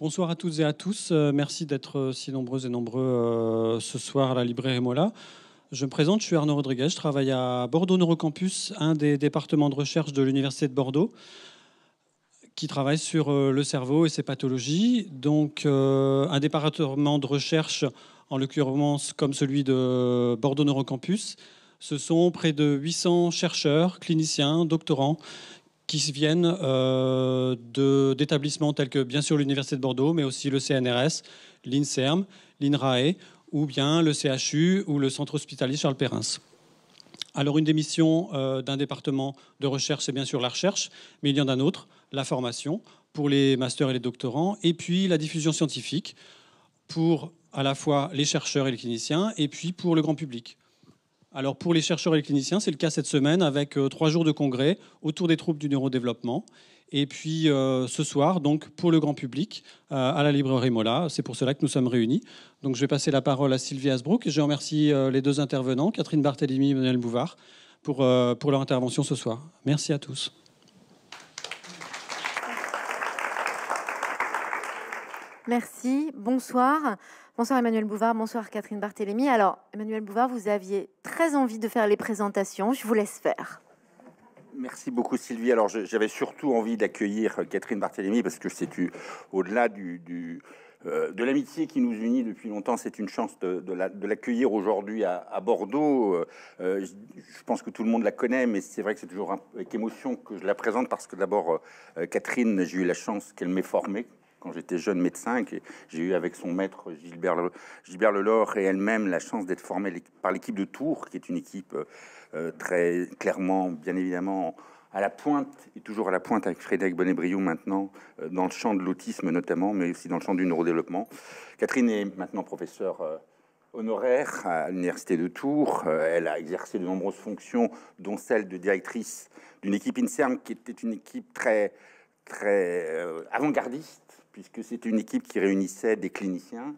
Bonsoir à toutes et à tous. Euh, merci d'être euh, si nombreux et nombreux euh, ce soir à la librairie Mola. Je me présente, je suis Arnaud Rodriguez, je travaille à Bordeaux Neurocampus, un des départements de recherche de l'Université de Bordeaux, qui travaille sur le cerveau et ses pathologies. Donc, un département de recherche, en l'occurrence comme celui de Bordeaux Neurocampus, ce sont près de 800 chercheurs, cliniciens, doctorants qui viennent euh, d'établissements tels que bien sûr l'Université de Bordeaux, mais aussi le CNRS, l'INSERM, l'INRAE, ou bien le CHU ou le Centre hospitalier Charles Perrins. Alors une des missions euh, d'un département de recherche, c'est bien sûr la recherche, mais il y en a un autre, la formation pour les masters et les doctorants, et puis la diffusion scientifique pour à la fois les chercheurs et les cliniciens, et puis pour le grand public. Alors pour les chercheurs et les cliniciens, c'est le cas cette semaine avec euh, trois jours de congrès autour des troubles du neurodéveloppement. Et puis euh, ce soir, donc pour le grand public, euh, à la librairie Mola, c'est pour cela que nous sommes réunis. Donc je vais passer la parole à Sylvie Asbrook et je remercie les deux intervenants, Catherine Barthélémy et Manuel Bouvard, pour, pour leur intervention ce soir. Merci à tous. Merci, bonsoir. Bonsoir Emmanuel Bouvard, bonsoir Catherine Barthélémy. Alors Emmanuel Bouvard, vous aviez très envie de faire les présentations, je vous laisse faire. Merci beaucoup Sylvie. Alors j'avais surtout envie d'accueillir euh, Catherine Barthélémy parce que c'est au-delà euh, de l'amitié qui nous unit depuis longtemps. C'est une chance de, de l'accueillir aujourd'hui à, Bordeaux. Euh, je, pense que tout le monde la connaît, mais c'est vrai que c'est toujours avec émotion que je la présente parce que d'abord, Catherine, j'ai eu la chance qu'elle m'ait formée quand j'étais jeune médecin, j'ai eu avec son maître Gilbert, le, Gilbert Lelore et elle-même la chance d'être formée par l'équipe de Tours, qui est une équipe euh, euh, très clairement, bien évidemment, à la pointe, et toujours à la pointe avec Frédéric bonnet maintenant, euh, dans le champ de l'autisme notamment, mais aussi dans le champ du neurodéveloppement. Catherine est maintenant professeure honoraire à l'Université de Tours. Elle a exercé de nombreuses fonctions, dont celle de directrice d'une équipe INSERM qui était une équipe très, très avant-gardiste, puisque c'est une équipe qui réunissait des cliniciens,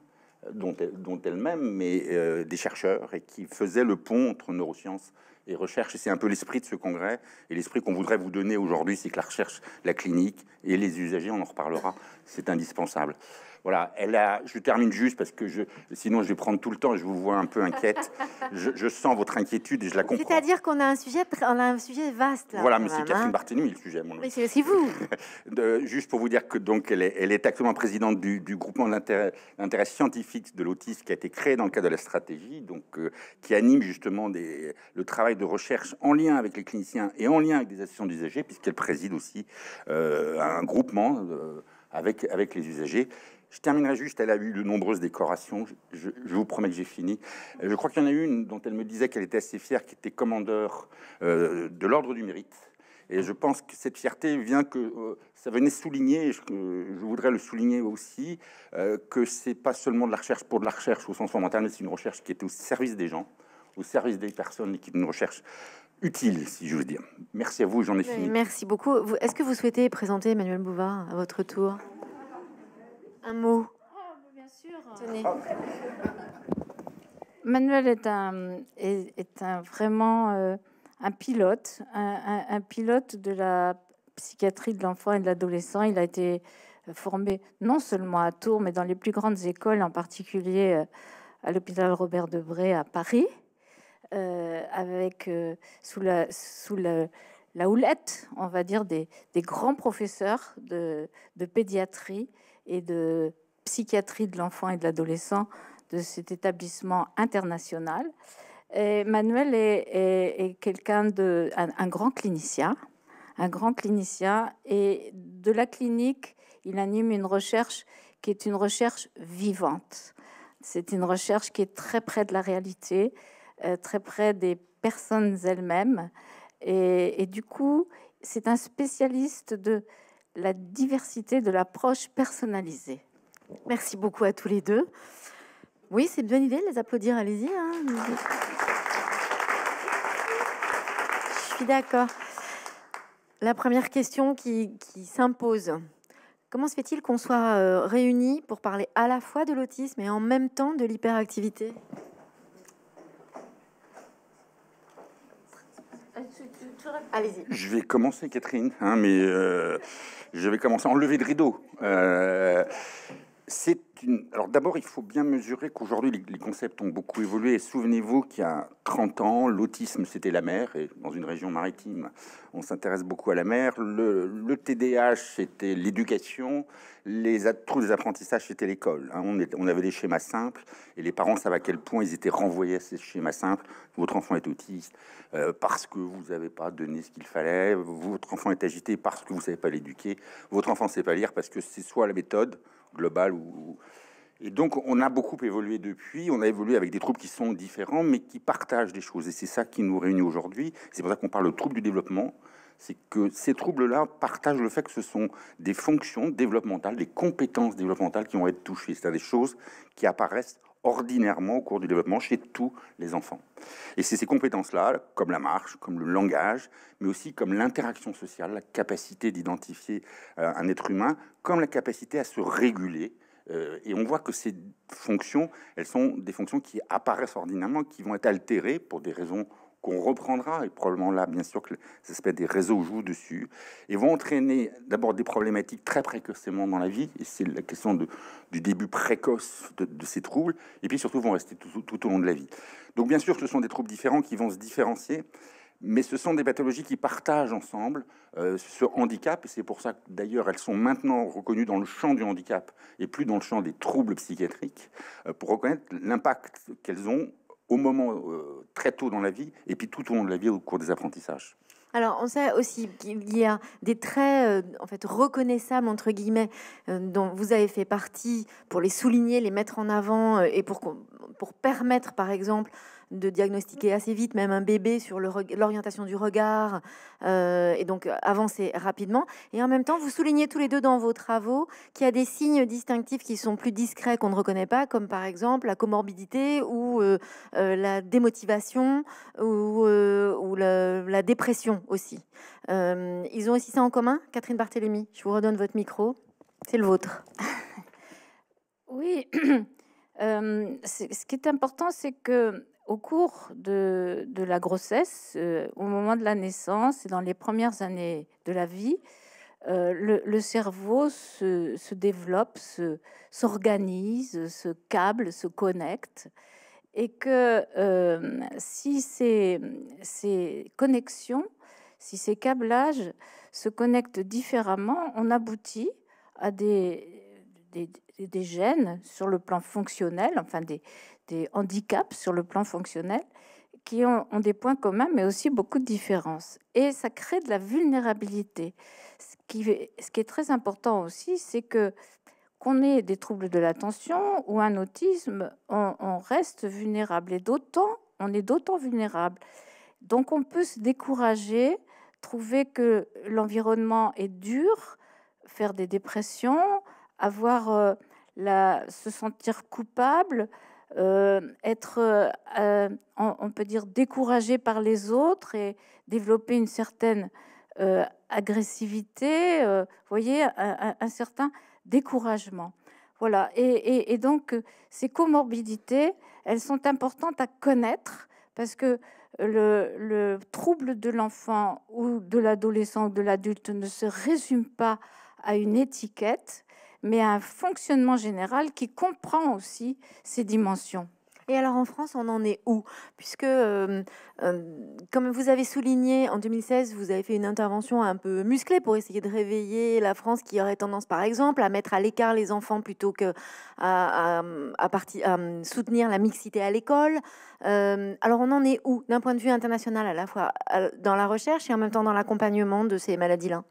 euh, dont, elle-même, mais euh, des chercheurs, et qui faisait le pont entre neurosciences et recherche. Et c'est un peu l'esprit de ce congrès, et l'esprit qu'on voudrait vous donner aujourd'hui, c'est que la recherche, la clinique et les usagers, on en reparlera, c'est indispensable. Voilà, elle a, je termine juste parce que je, sinon je vais prendre tout le temps, et je vous vois un peu inquiète. je, sens votre inquiétude et je la comprends. C'est-à-dire qu'on a un sujet, on a un sujet vaste là. Voilà, mais c'est Catherine hein. le sujet, mon Mais c'est aussi vous. juste pour vous dire que donc elle est, actuellement présidente du, du groupement d'intérêt scientifique de l'autisme qui a été créé dans le cadre de la stratégie, donc euh, qui anime justement des, le travail de recherche en lien avec les cliniciens et en lien avec des associations d'usagers, puisqu'elle préside aussi euh, un groupement euh, avec, avec les usagers. Je terminerai juste, elle a eu de nombreuses décorations, je, vous promets que j'ai fini. Euh, je crois qu'il y en a une dont elle me disait qu'elle était assez fière, qui était commandeur euh, de l'ordre du mérite. Et je pense que cette fierté vient que euh, ça venait souligner, je, voudrais le souligner aussi, que c'est pas seulement de la recherche pour de la recherche au sens fondamental, mais c'est une recherche qui est au service des gens, au service des personnes et qui est une recherche utile, si je veux dire. Merci à vous, j'en ai fini. Merci beaucoup. Est-ce que vous souhaitez présenter Emmanuel Bouvard à votre tour un mot oh, bah, oh. Manuel est un, est, un vraiment euh, un pilote, un, pilote de la psychiatrie de l'enfant et de l'adolescent. Il a été euh, formé non seulement à Tours, mais dans les plus grandes écoles, en particulier euh, à l'hôpital Robert Debré à Paris, avec sous la sous la houlette, on va dire, des, des grands professeurs de, de pédiatrie et de psychiatrie de l'enfant et de l'adolescent de cet établissement international. Manuel est, quelqu'un de un, grand clinicien, un grand clinicien, et de la clinique, il anime une recherche qui est une recherche vivante. C'est une recherche qui est très près de la réalité, euh, très près des personnes elles-mêmes, et, du coup, c'est un spécialiste de la diversité de l'approche personnalisée. Merci beaucoup à tous les deux. Oui, c'est une bonne idée de les applaudir, allez-y. Hein. Je suis d'accord. La première question qui, qui s'impose, comment se fait-il qu'on soit euh, réunis pour parler à la fois de l'autisme et en même temps de l'hyperactivité Allez-y. Je vais commencer, Catherine, hein, mais euh, je vais commencer en de rideau. Euh, c'est Alors d'abord, il faut bien mesurer qu'aujourd'hui, les, concepts ont beaucoup évolué. Souvenez-vous qu'il y a 30 ans, l'autisme, c'était la mer. Et dans une région maritime, on s'intéresse beaucoup à la mer. Le, le TDAH, c'était l'éducation. Les apprentissages, c'était l'école. Hein. On, avait des schémas simples. Et les parents savent à quel point ils étaient renvoyés à ces schémas simples. Votre enfant est autiste euh, parce que vous n'avez pas donné ce qu'il fallait. Votre enfant est agité parce que vous ne savez pas l'éduquer. Votre enfant ne sait pas lire parce que c'est soit la méthode Global, Ou, et donc, on a beaucoup évolué depuis. On a évolué avec des troubles qui sont différents, mais qui partagent des choses. Et c'est ça qui nous réunit aujourd'hui. C'est pour ça qu'on parle de troubles du développement. C'est que ces troubles-là partagent le fait que ce sont des fonctions développementales, des compétences développementales qui vont être touchées. C'est-à-dire des choses qui apparaissent ordinairement au cours du développement chez tous les enfants. Et c'est ces compétences-là, comme la marche, comme le langage, mais aussi comme l'interaction sociale, la capacité d'identifier euh, un être humain, comme la capacité à se réguler. Euh, et on voit que ces fonctions, elles sont des fonctions qui apparaissent ordinairement, qui vont être altérées pour des raisons qu'on reprendra, et probablement là, bien sûr, que les aspects des réseaux jouent dessus, et vont entraîner d'abord des problématiques très précocement dans la vie, et c'est la question du début précoce de, ces troubles, et puis surtout vont rester tout, au long de la vie. Donc bien sûr, ce sont des troubles différents qui vont se différencier, mais ce sont des pathologies qui partagent ensemble euh, ce handicap, et c'est pour ça que d'ailleurs elles sont maintenant reconnues dans le champ du handicap et plus dans le champ des troubles psychiatriques, euh, pour reconnaître l'impact qu'elles ont au moment euh, très tôt dans la vie, et puis tout au long de la vie au cours des apprentissages. Alors, on sait aussi qu'il y a des traits, euh, en fait, reconnaissables, entre guillemets, euh, dont vous avez fait partie pour les souligner, les mettre en avant et pour, pour permettre, par exemple, de diagnostiquer assez vite, même un bébé, sur l'orientation du regard, euh, et donc euh, avancer rapidement. Et en même temps, vous soulignez tous les deux dans vos travaux qu'il y a des signes distinctifs qui sont plus discrets, qu'on ne reconnaît pas, comme par exemple la comorbidité ou euh, la démotivation ou, la, dépression aussi. ils ont aussi ça en commun, Catherine Barthélémy. Je vous redonne votre micro. C'est le vôtre. Oui. ce qui est important, c'est que au cours de, la grossesse, euh, au moment de la naissance et dans les premières années de la vie, euh, le, cerveau se, se développe, s'organise, se, câble, se connecte. Et que euh, si ces, ces, connexions, si ces câblages se connectent différemment, on aboutit à des, des, gènes sur le plan fonctionnel, enfin des, handicaps sur le plan fonctionnel, qui ont, des points communs, mais aussi beaucoup de différences. Et ça crée de la vulnérabilité. Ce qui, est très important aussi, c'est que qu'on ait des troubles de l'attention ou un autisme, on reste vulnérable. Et d'autant, on est d'autant vulnérable. Donc on peut se décourager, trouver que l'environnement est dur, faire des dépressions, avoir euh, la, se sentir coupable, euh, être, euh, on, peut dire, découragé par les autres et développer une certaine agressivité, vous voyez, un, certain découragement. Voilà, et, donc ces comorbidités, elles sont importantes à connaître parce que le, le, trouble de l'enfant ou de l'adolescent ou de l'adulte ne se résume pas à une étiquette, mais un fonctionnement général qui comprend aussi ces dimensions. Et alors en France, on en est où Puisque, euh, euh, comme vous avez souligné, en 2016, vous avez fait une intervention un peu musclée pour essayer de réveiller la France qui aurait tendance, par exemple, à mettre à l'écart les enfants plutôt que à, à, soutenir la mixité à l'école. Euh, alors on en est où d'un point de vue international, à la fois dans la recherche et en même temps dans l'accompagnement de ces maladies-là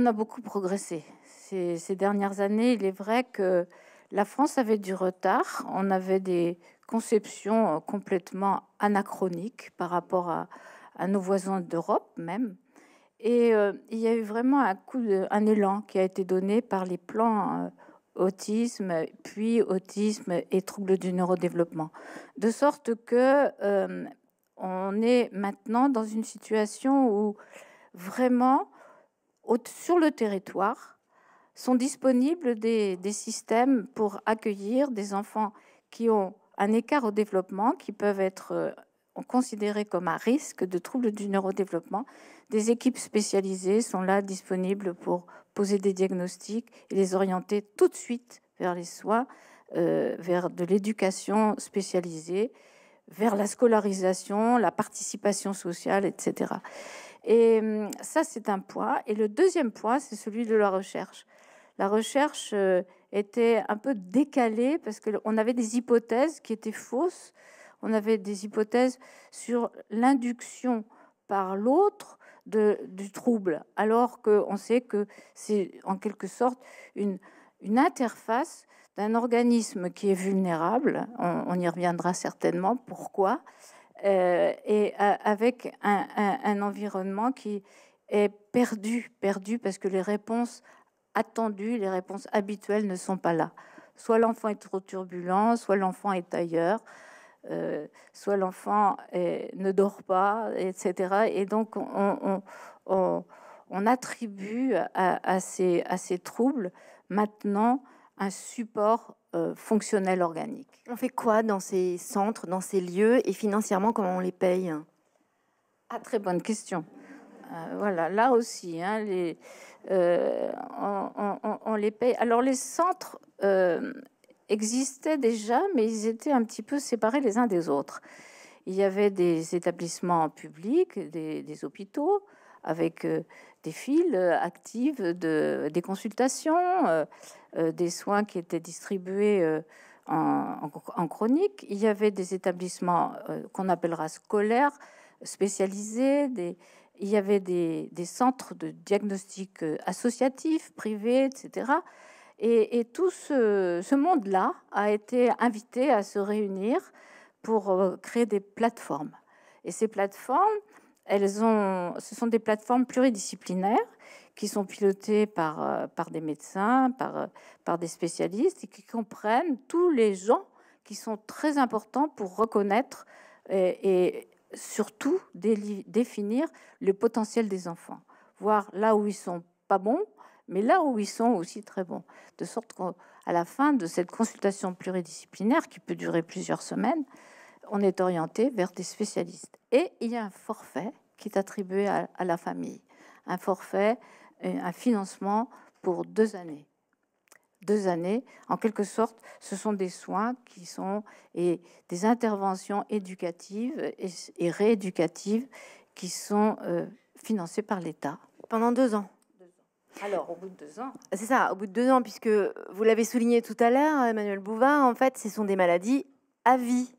on a beaucoup progressé. Ces, dernières années, il est vrai que la France avait du retard. On avait des conceptions euh, complètement anachroniques par rapport à, nos voisins d'Europe même. Et euh, il y a eu vraiment un coup, un élan qui a été donné par les plans euh, autisme, puis autisme et troubles du neurodéveloppement, de sorte que on est maintenant dans une situation où vraiment sur le territoire sont disponibles des, systèmes pour accueillir des enfants qui ont un écart au développement, qui peuvent être euh, considérés comme à risque de troubles du neurodéveloppement. Des équipes spécialisées sont là disponibles pour poser des diagnostics et les orienter tout de suite vers les soins, euh, vers de l'éducation spécialisée, vers la scolarisation, la participation sociale, etc. Et hum, ça, c'est un point. Et le deuxième point, c'est celui de la recherche. La recherche euh, était un peu décalée parce qu'on avait des hypothèses qui étaient fausses. On avait des hypothèses sur l'induction par l'autre du trouble, alors qu'on sait que c'est en quelque sorte une, interface d'un organisme qui est vulnérable, on y reviendra certainement, pourquoi, euh, et euh, avec un, environnement qui est perdu, perdu parce que les réponses attendues, les réponses habituelles ne sont pas là. Soit l'enfant est trop turbulent, soit l'enfant est ailleurs, euh, soit l'enfant ne dort pas, etc. Et donc on, attribue à, ces, à ces troubles maintenant un support euh, fonctionnel organique. On fait quoi dans ces centres, dans ces lieux et financièrement comment on les paye Ah, très bonne question. Euh, voilà, là aussi, hein, les, euh, on, les paye. Alors les centres existaient déjà, mais ils étaient un petit peu séparés les uns des autres. Il y avait des établissements publics, des, hôpitaux, avec des files actives de, des consultations euh, des soins qui étaient distribués euh, en, chronique. Il y avait des établissements euh, qu'on appellera scolaires, spécialisés, il y avait des, centres de diagnostic associatifs, privés, etc. Et, tout ce, monde-là a été invité à se réunir pour créer des plateformes. Et ces plateformes, elles ce sont des plateformes pluridisciplinaires qui sont pilotés par, euh, par des médecins, par, euh, par des spécialistes, et qui comprennent tous les gens qui sont très importants pour reconnaître euh, et, surtout définir le potentiel des enfants, voir là où ils sont pas bons, mais là où ils sont aussi très bons. De sorte qu'à la fin de cette consultation pluridisciplinaire, qui peut durer plusieurs semaines, on est orienté vers des spécialistes. Et il y a un forfait qui est attribué à, à la famille. Un forfait un financement pour deux années. Deux années, en quelque sorte, ce sont des soins qui sont et des interventions éducatives et, rééducatives qui sont euh, financées par l'État. Pendant deux ans. Alors, au bout de deux ans. C'est ça, au bout de deux ans, puisque vous l'avez souligné tout à l'heure, Emmanuel Bouvard, en fait, ce sont des maladies à vie.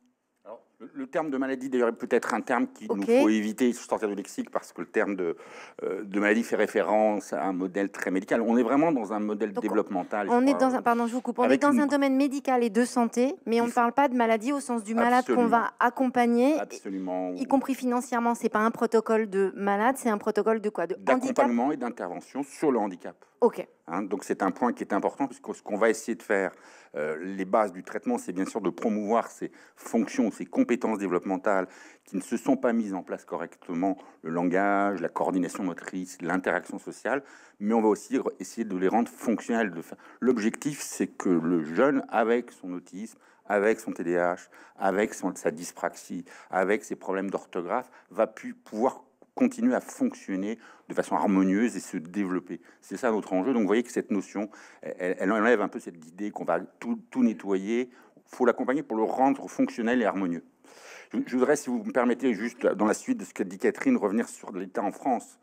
Le terme de maladie, d'ailleurs, est peut-être un terme qu'il nous faut éviter, sortir du lexique, parce que le terme euh, de, maladie fait référence à un modèle très médical. On est vraiment dans un modèle développemental. On est dans un, pardon, je vous coupe, on est dans un domaine médical et de santé, mais on ne parle pas de maladie au sens du malade qu'on va accompagner, Absolument. Y, compris financièrement. C'est pas un protocole de malade, c'est un protocole de quoi De D'accompagnement et d'intervention sur le handicap. Ok. Hein, donc c'est un point qui est important puisque ce qu'on va essayer de faire, euh, les bases du traitement, c'est bien sûr de promouvoir ces fonctions, ces compétences développementales qui ne se sont pas mises en place correctement, le langage, la coordination motrice, l'interaction sociale, mais on va aussi essayer de les rendre fonctionnelles. L'objectif, c'est que le jeune, avec son autisme, avec son TDAH, avec son, sa dyspraxie, avec ses problèmes d'orthographe, va pu pouvoir continuer à fonctionner de façon harmonieuse et se développer. C'est ça notre enjeu. Donc vous voyez que cette notion, elle, enlève un peu cette idée qu'on va tout, nettoyer. Il faut l'accompagner pour le rendre fonctionnel et harmonieux. Je, je, voudrais, si vous me permettez, juste dans la suite de ce qu'a dit Catherine, revenir sur l'État en France.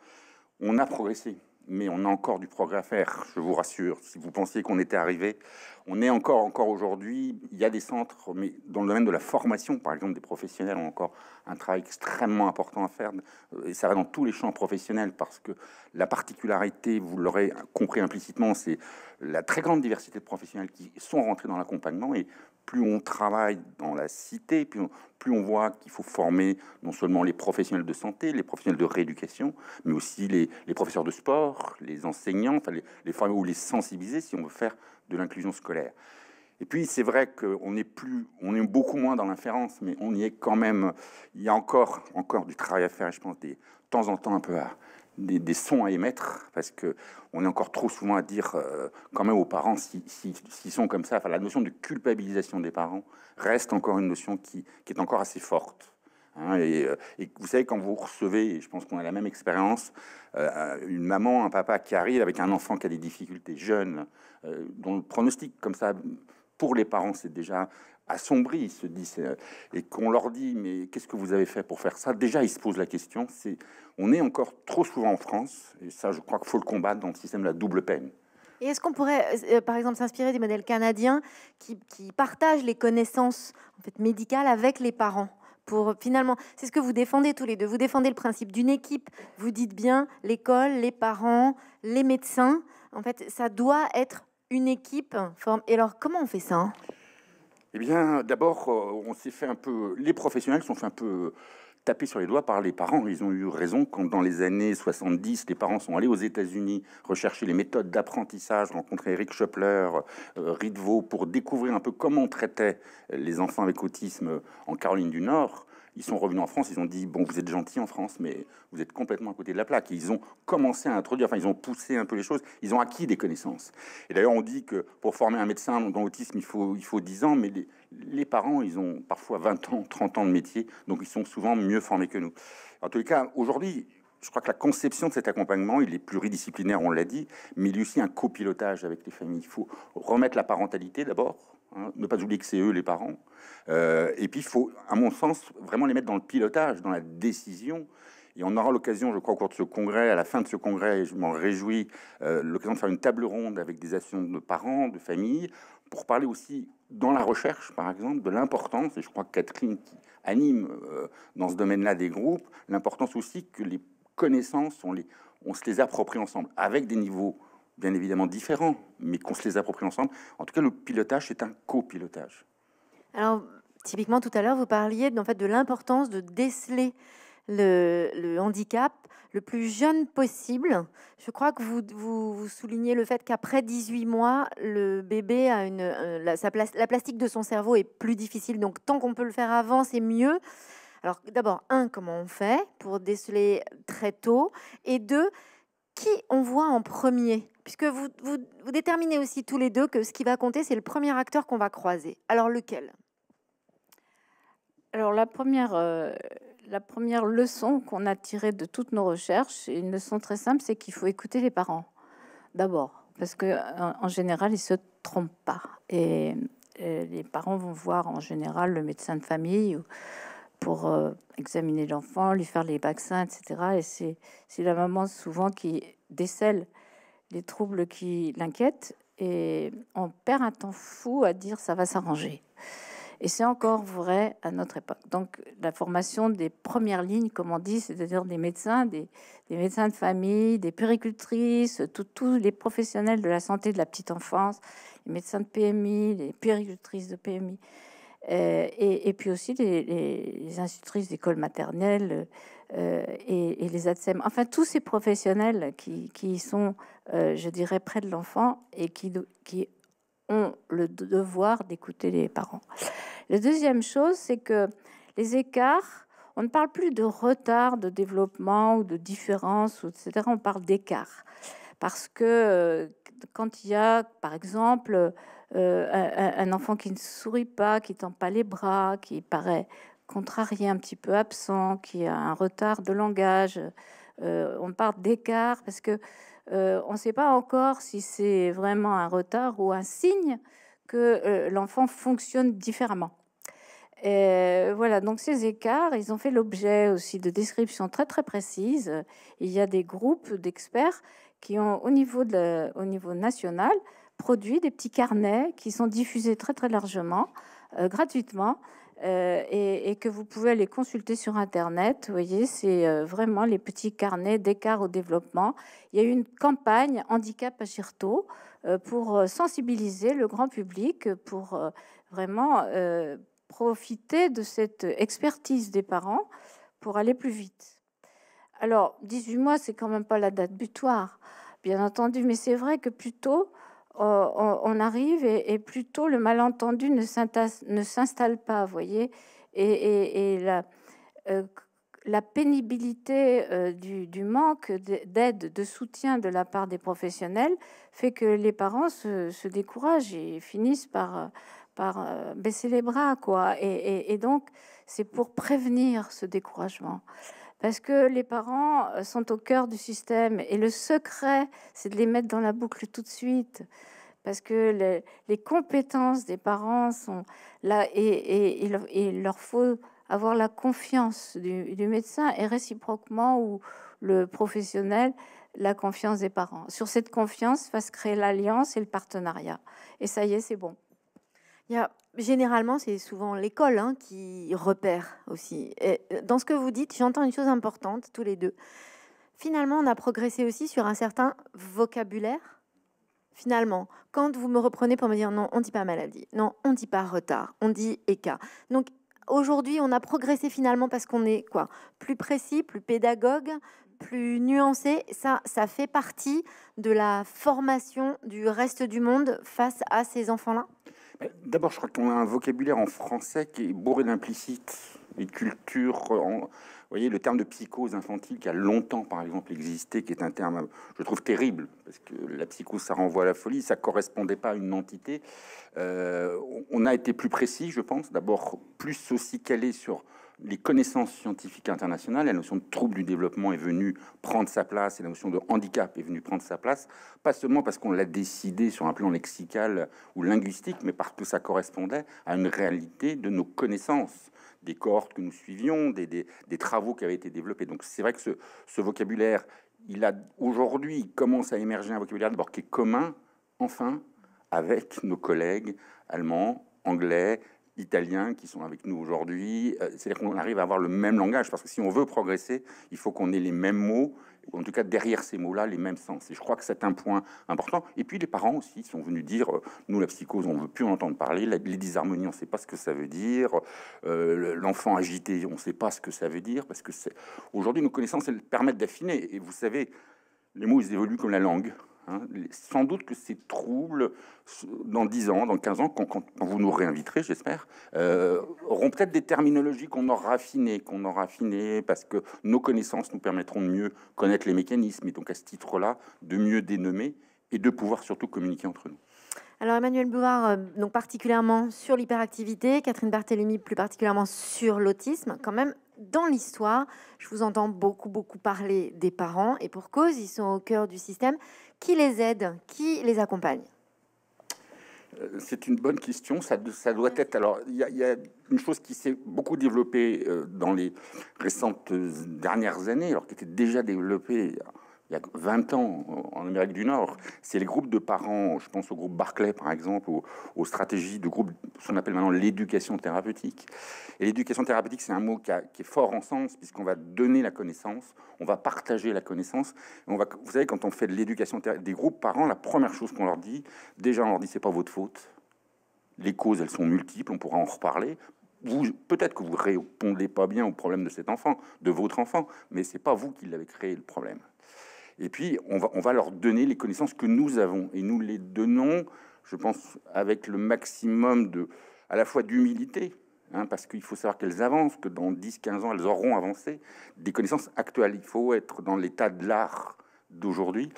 On a progressé mais on a encore du progrès à faire, je vous rassure. Si vous pensiez qu'on était arrivé, on est encore, encore aujourd'hui. Il y a des centres, mais dans le domaine de la formation, par exemple, des professionnels ont encore un travail extrêmement important à faire. Euh, et ça va dans tous les champs professionnels, parce que la particularité, vous l'aurez compris implicitement, c'est la très grande diversité de professionnels qui sont rentrés dans l'accompagnement. Et plus on travaille dans la cité, plus on, voit qu'il faut former non seulement les professionnels de santé, les professionnels de rééducation, mais aussi les, professeurs de sport, les enseignants, enfin les, former ou les sensibiliser si on veut faire de l'inclusion scolaire. Et puis c'est vrai qu'on est plus, on est beaucoup moins dans l'inférence, mais on y est quand même. Il y a encore, encore du travail à faire, et je pense, des, temps en temps un peu à, des, sons à émettre, parce que on est encore trop souvent à dire euh, quand même aux parents s'ils si, sont comme ça. Enfin, la notion de culpabilisation des parents reste encore une notion qui, est encore assez forte. Hein, euh, et, vous savez, quand vous recevez, je pense qu'on a la même expérience, euh, une maman, un papa qui arrive avec un enfant qui a des difficultés jeunes dont le pronostic comme ça pour les parents, c'est déjà assombri, ils se disent, euh, et qu'on leur dit, mais qu'est-ce que vous avez fait pour faire ça Déjà, ils se posent la question, c'est, on est encore trop souvent en France, et ça, je crois qu'il faut le combattre dans le système de la double peine. Et est-ce qu'on pourrait, euh, par exemple, s'inspirer des modèles canadiens qui, partagent les connaissances en fait, médicales avec les parents pour euh, finalement, c'est ce que vous défendez tous les deux. Vous défendez le principe d'une équipe. Vous dites bien l'école, les parents, les médecins. En fait, ça doit être une équipe forme. Et alors, comment on fait ça hein Eh bien, d'abord, euh, on s'est fait un peu. Les professionnels sont fait un peu taper sur les doigts par les parents. Ils ont eu raison quand, dans les années 70, les parents sont allés aux États-Unis rechercher les méthodes d'apprentissage, rencontrer Eric Schoepler, euh, pour découvrir un peu comment on traitait les enfants avec autisme en Caroline du Nord. Ils sont revenus en France, ils ont dit, bon, vous êtes gentil en France, mais vous êtes complètement à côté de la plaque. ils ont commencé à introduire, enfin, ils ont poussé un peu les choses, ils ont acquis des connaissances. Et d'ailleurs, on dit que pour former un médecin dans l'autisme, il faut, il faut 10 ans, mais les, les, parents, ils ont parfois 20 ans, 30 ans de métier, donc ils sont souvent mieux formés que nous. En tous les cas, aujourd'hui, je crois que la conception de cet accompagnement, il est pluridisciplinaire, on l'a dit, mais il y aussi un copilotage avec les familles. Il faut remettre la parentalité d'abord, Hein, ne pas oublier que c'est eux les parents. Euh, et puis, il faut, à mon sens, vraiment les mettre dans le pilotage, dans la décision. Et on aura l'occasion, je crois, au cours de ce congrès, à la fin de ce congrès, et je m'en réjouis, euh, l'occasion de faire une table ronde avec des associations de parents, de familles, pour parler aussi dans la recherche, par exemple, de l'importance, et je crois que Catherine qui anime euh, dans ce domaine-là des groupes, l'importance aussi que les connaissances, on, les, on se les approprie ensemble, avec des niveaux bien évidemment différents, mais qu'on se les approprie ensemble. En tout cas, le pilotage, c'est un copilotage. Alors, typiquement, tout à l'heure, vous parliez fait, de l'importance de déceler le, handicap le plus jeune possible. Je crois que vous, vous, soulignez le fait qu'après 18 mois, le bébé a une, euh, sa la plastique de son cerveau est plus difficile. Donc, tant qu'on peut le faire avant, c'est mieux. Alors, d'abord, un, comment on fait pour déceler très tôt Et deux, qui on voit en premier puisque vous, déterminez aussi tous les deux que ce qui va compter, c'est le premier acteur qu'on va croiser. Alors lequel Alors la première, euh, la première leçon qu'on a tirée de toutes nos recherches, une leçon très simple, c'est qu'il faut écouter les parents d'abord, parce que en général, ils se trompent pas. Et, les parents vont voir en général le médecin de famille pour euh, examiner l'enfant, lui faire les vaccins, etc. Et c'est la maman souvent qui décèle les troubles qui l'inquiètent et on perd un temps fou à dire ça va s'arranger. Et c'est encore vrai à notre époque. Donc la formation des premières lignes, comme on dit, c'est-à-dire des médecins, des, médecins de famille, des péricultrices, tous les professionnels de la santé de la petite enfance, les médecins de PMI, les péricultrices de PMI, euh, et, puis aussi les, instructrices les institutrices d'école maternelle, euh, et, les ADSEM, enfin tous ces professionnels qui, sont, euh, je dirais, près de l'enfant et qui, qui ont le devoir d'écouter les parents. La deuxième chose, c'est que les écarts, on ne parle plus de retard de développement ou de différence, etc. On parle d'écart. Parce que euh, quand il y a, par exemple, un enfant qui ne sourit pas, qui tend pas les bras, qui paraît contrarié, un petit peu absent, qui a un retard de langage. Euh, on parle d'écart parce que euh, on ne sait pas encore si c'est vraiment un retard ou un signe que euh, l'enfant fonctionne différemment. Et voilà, donc ces écarts, ils ont fait l'objet aussi de descriptions très très précises. Il y a des groupes d'experts qui ont, au niveau, au niveau national, produit des petits carnets qui sont diffusés très très largement, gratuitement, euh, et, que vous pouvez aller consulter sur Internet. Vous voyez, c'est euh, vraiment les petits carnets d'écart au développement. Il y a eu une campagne handicap à Tôt euh, pour sensibiliser le grand public, pour vraiment profiter de cette expertise des parents pour aller plus vite. Alors, 18 mois, c'est quand même pas la date butoir, bien entendu, mais c'est vrai que plutôt on, arrive et, plutôt le malentendu ne s'installe pas, vous voyez. Et, euh, la, pénibilité euh, du, manque d'aide, de soutien de la part des professionnels fait que les parents se, découragent et finissent par, par euh, baisser les bras, quoi. Et, donc, c'est pour prévenir ce découragement parce que les parents euh, sont au cœur du système et le secret, c'est de les mettre dans la boucle tout de suite. Parce que les, compétences des parents sont là et, il leur faut avoir la confiance du, du médecin et réciproquement ou le professionnel la confiance des parents. Sur cette confiance, va se créer l'alliance et le partenariat. Et ça y est, c'est bon. Il y a généralement, c'est souvent l'école hein, qui repère aussi. Euh, dans ce que vous dites, j'entends une chose importante, tous les deux. Finalement, on a progressé aussi sur un certain vocabulaire. Finalement, quand vous me reprenez pour me dire non, on dit pas maladie, non, on dit pas retard, on dit écart. E Donc aujourd'hui, on a progressé finalement parce qu'on est quoi Plus précis, plus pédagogue, plus nuancé. Ça, ça fait partie de la formation du reste du monde face à ces enfants-là D'abord, je crois qu'on a un vocabulaire en français qui est bourré d'implicite et de culture. Vous voyez, le terme de psychose infantile qui a longtemps, par exemple, existé, qui est un terme, je trouve, terrible, parce que la psychose, ça renvoie à la folie, ça correspondait pas à une entité. Euh, on a été plus précis, je pense, d'abord plus aussi calé sur les connaissances scientifiques internationales, la notion de trouble du développement est venue prendre sa place et la notion de handicap est venue prendre sa place, pas seulement parce qu'on l'a décidé sur un plan lexical ou linguistique, mais parce que ça correspondait à une réalité de nos connaissances, des cohortes que nous suivions, des, travaux qui avaient été développés. Donc c'est vrai que ce, ce vocabulaire, il a aujourd'hui commence à émerger un vocabulaire qui est commun, enfin, avec nos collègues allemands, anglais, italiens qui sont avec nous aujourd'hui. Euh, c'est-à-dire qu'on arrive à avoir le même langage, parce que si on veut progresser, il faut qu'on ait les mêmes mots, en tout cas derrière ces mots-là, les mêmes sens. Et je crois que c'est un point important. Et puis les parents aussi sont venus dire, euh, nous la psychose, on ne veut plus en entendre parler, les disharmonies, on ne sait pas ce que ça veut dire, euh, l'enfant agité, on ne sait pas ce que ça veut dire, parce que aujourd'hui nos connaissances, elles permettent d'affiner. Et vous savez, les mots, ils évoluent comme la langue. Hein, sans doute que ces troubles, dans 10 ans, dans 15 ans, quand, vous nous réinviterez, j'espère, euh, auront peut-être des terminologies qu'on aura affinées, qu'on aura raffinées, parce que nos connaissances nous permettront de mieux connaître les mécanismes, et donc à ce titre-là, de mieux dénommer et de pouvoir surtout communiquer entre nous. Alors Emmanuel Bouvard, euh, donc particulièrement sur l'hyperactivité, Catherine Barthélémy plus particulièrement sur l'autisme, quand même dans l'histoire, je vous entends beaucoup beaucoup parler des parents et pour cause, ils sont au cœur du système. Qui les aide Qui les accompagne euh, c'est une bonne question. Ça, ça doit être. Alors, il y, a une chose qui s'est beaucoup développée euh, dans les récentes euh, dernières années, alors qui était déjà développée il y a 20 ans en Amérique du Nord. C'est les groupes de parents, je pense au groupe Barclay par exemple, aux, stratégies de groupe, ce qu'on appelle maintenant l'éducation thérapeutique. Et l'éducation thérapeutique, c'est un mot qui, est fort en sens, puisqu'on va donner la connaissance, on va partager la connaissance. on va, vous savez, quand on fait de l'éducation des groupes parents, la première chose qu'on leur dit, déjà on leur dit, c'est pas votre faute. Les causes, elles sont multiples, on pourra en reparler peut-être que vous répondez pas bien au problème de cet enfant, de votre enfant, mais c'est pas vous qui l'avez créé le problème. Et puis, on va, on va leur donner les connaissances que nous avons. Et nous les donnons, je pense, avec le maximum de, à la fois d'humilité, hein, parce qu'il faut savoir qu'elles avancent, que dans 10-15 ans, elles auront avancé, des connaissances actuelles. Il faut être dans l'état de l'art d'aujourd'hui.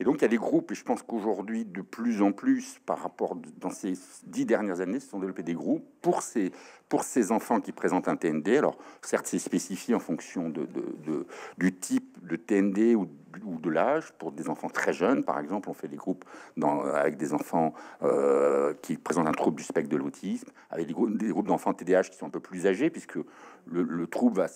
Et donc, il y a des groupes, et je pense qu'aujourd'hui, de plus en plus, par rapport dans ces dix dernières années, se sont développés des groupes pour ces, pour ces enfants qui présentent un TND. Alors, certes, c'est spécifié en fonction de, du type de TND ou, de l'âge. Pour des enfants très jeunes, par exemple, on fait des groupes avec des enfants euh, qui présentent un trouble du spectre de l'autisme, avec des groupes, d'enfants TDAH qui sont un peu plus âgés, puisque le trouble va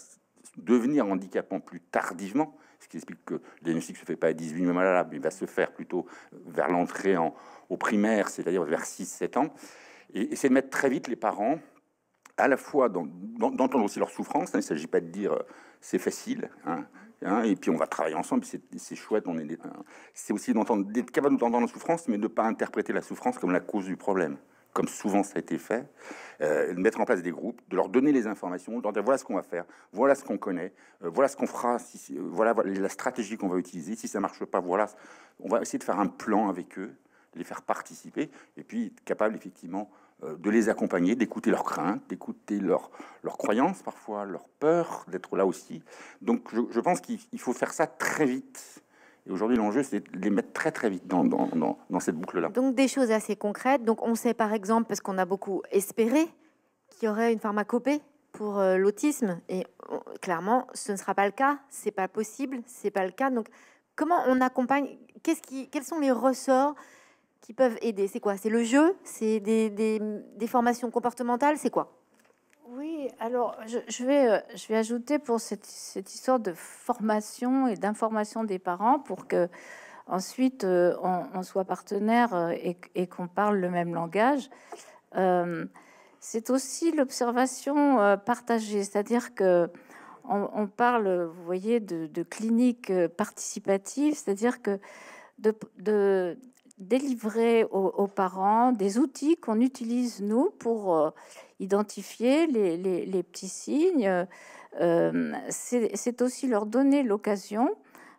devenir handicapant plus tardivement ce qui explique que le diagnostic ne se fait pas à 18 mois malade, mais il va se faire plutôt euh, vers l'entrée au primaire, c'est-à-dire vers 6-7 ans. Et, c'est de mettre très vite les parents à la fois d'entendre aussi leur souffrance, hein, il ne s'agit pas de dire euh, c'est facile, hein, hein, et puis on va travailler ensemble, c'est chouette, on est, c'est aussi d'entendre, d'être capable d'entendre la souffrance, mais de ne pas interpréter la souffrance comme la cause du problème comme souvent ça a été fait, euh, mettre en place des groupes, de leur donner les informations, de leur dire voilà ce qu'on va faire, voilà ce qu'on connaît, euh, voilà ce qu'on fera, si, euh, voilà, la stratégie qu'on va utiliser, si ça marche pas, voilà, on va essayer de faire un plan avec eux, les faire participer, et puis capable effectivement euh, de les accompagner, d'écouter leurs craintes, d'écouter leurs leurs croyances parfois, leurs peurs, d'être là aussi. Donc je, je pense qu'il faut faire ça très vite aujourd'hui, l'enjeu, c'est de les mettre très très vite dans, dans, cette boucle-là. Donc des choses assez concrètes. Donc on sait par exemple, parce qu'on a beaucoup espéré qu'il y aurait une pharmacopée pour euh, l'autisme, et clairement, ce ne sera pas le cas. C'est pas possible. C'est pas le cas. Donc comment on accompagne Qu'est-ce qui, Quels sont les ressorts qui peuvent aider C'est quoi C'est le jeu C'est des formations comportementales C'est quoi oui, alors je, vais, euh, je vais ajouter pour cette, cette histoire de formation et d'information des parents pour que ensuite euh, on, soit partenaire euh, et, qu'on parle le même langage. c'est aussi l'observation partagée, c'est-à-dire que on, parle, vous voyez, de, de clinique participative, c'est-à-dire que de, de, délivrer aux, parents des outils qu'on utilise, nous, pour euh, identifier les, les, petits signes. Euh, c'est aussi leur donner l'occasion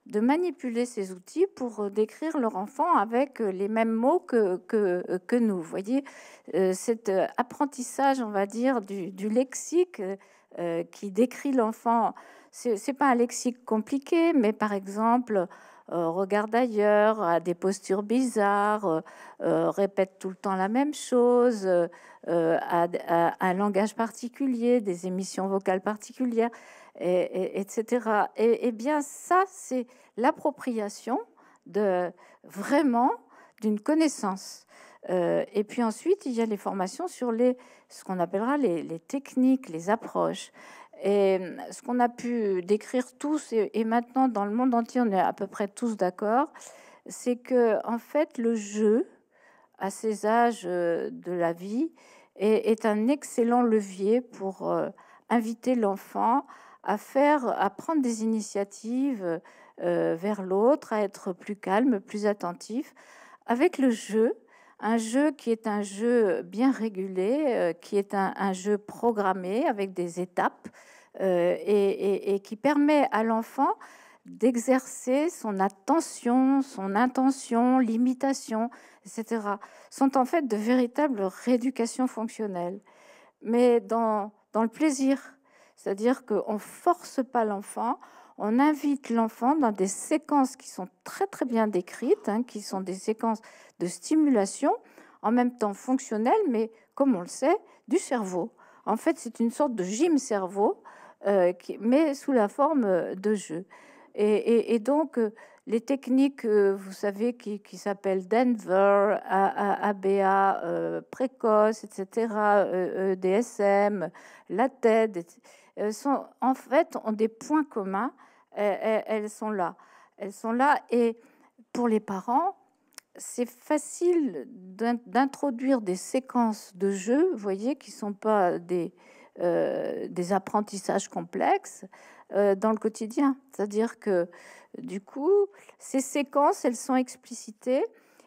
de manipuler ces outils pour euh, décrire leur enfant avec les mêmes mots que, que, nous. Vous voyez, cet apprentissage, on va dire, du, lexique qui décrit l'enfant, c'est n'est pas un lexique compliqué, mais par exemple, euh, regarde ailleurs, a des postures bizarres, euh, euh, répète tout le temps la même chose, a, un langage particulier, des émissions vocales particulières, etc. Et, bien ça, c'est l'appropriation de vraiment d'une connaissance. et puis ensuite, il y a les formations sur ce qu'on appellera les, techniques, les approches. Et euh, ce qu'on a pu décrire tous, et, maintenant dans le monde entier, on est à peu près tous d'accord, c'est que en fait le jeu, à ces âges euh, de la vie, est, un excellent levier pour euh, inviter l'enfant à à prendre des initiatives vers l'autre, à être plus calme, plus attentif. Avec le jeu, un jeu qui est un jeu bien régulé, euh, qui est un, jeu programmé avec des étapes euh, et, qui permet à l'enfant d'exercer son attention, son intention, l'imitation, etc., sont en fait de véritables rééducations fonctionnelles, mais dans, dans le plaisir. C'est-à-dire qu'on ne force pas l'enfant, on invite l'enfant dans des séquences qui sont très très bien décrites, hein, qui sont des séquences de stimulation, en même temps fonctionnelle, mais comme on le sait, du cerveau. En fait, c'est une sorte de gym cerveau, euh, qui, mais sous la forme euh, de jeu. Et, donc, euh, les techniques, vous savez, qui, s'appellent Denver, ABA précoce, etc., e, e DSM, la TED, sont, en fait, ont des points communs elles sont là. Elles sont là. Et pour les parents, c'est facile d'introduire des séquences de jeux, vous voyez, qui ne sont pas des, euh, apprentissages complexes euh, dans le quotidien. C'est-à-dire que, du coup, ces séquences, elles sont explicitées.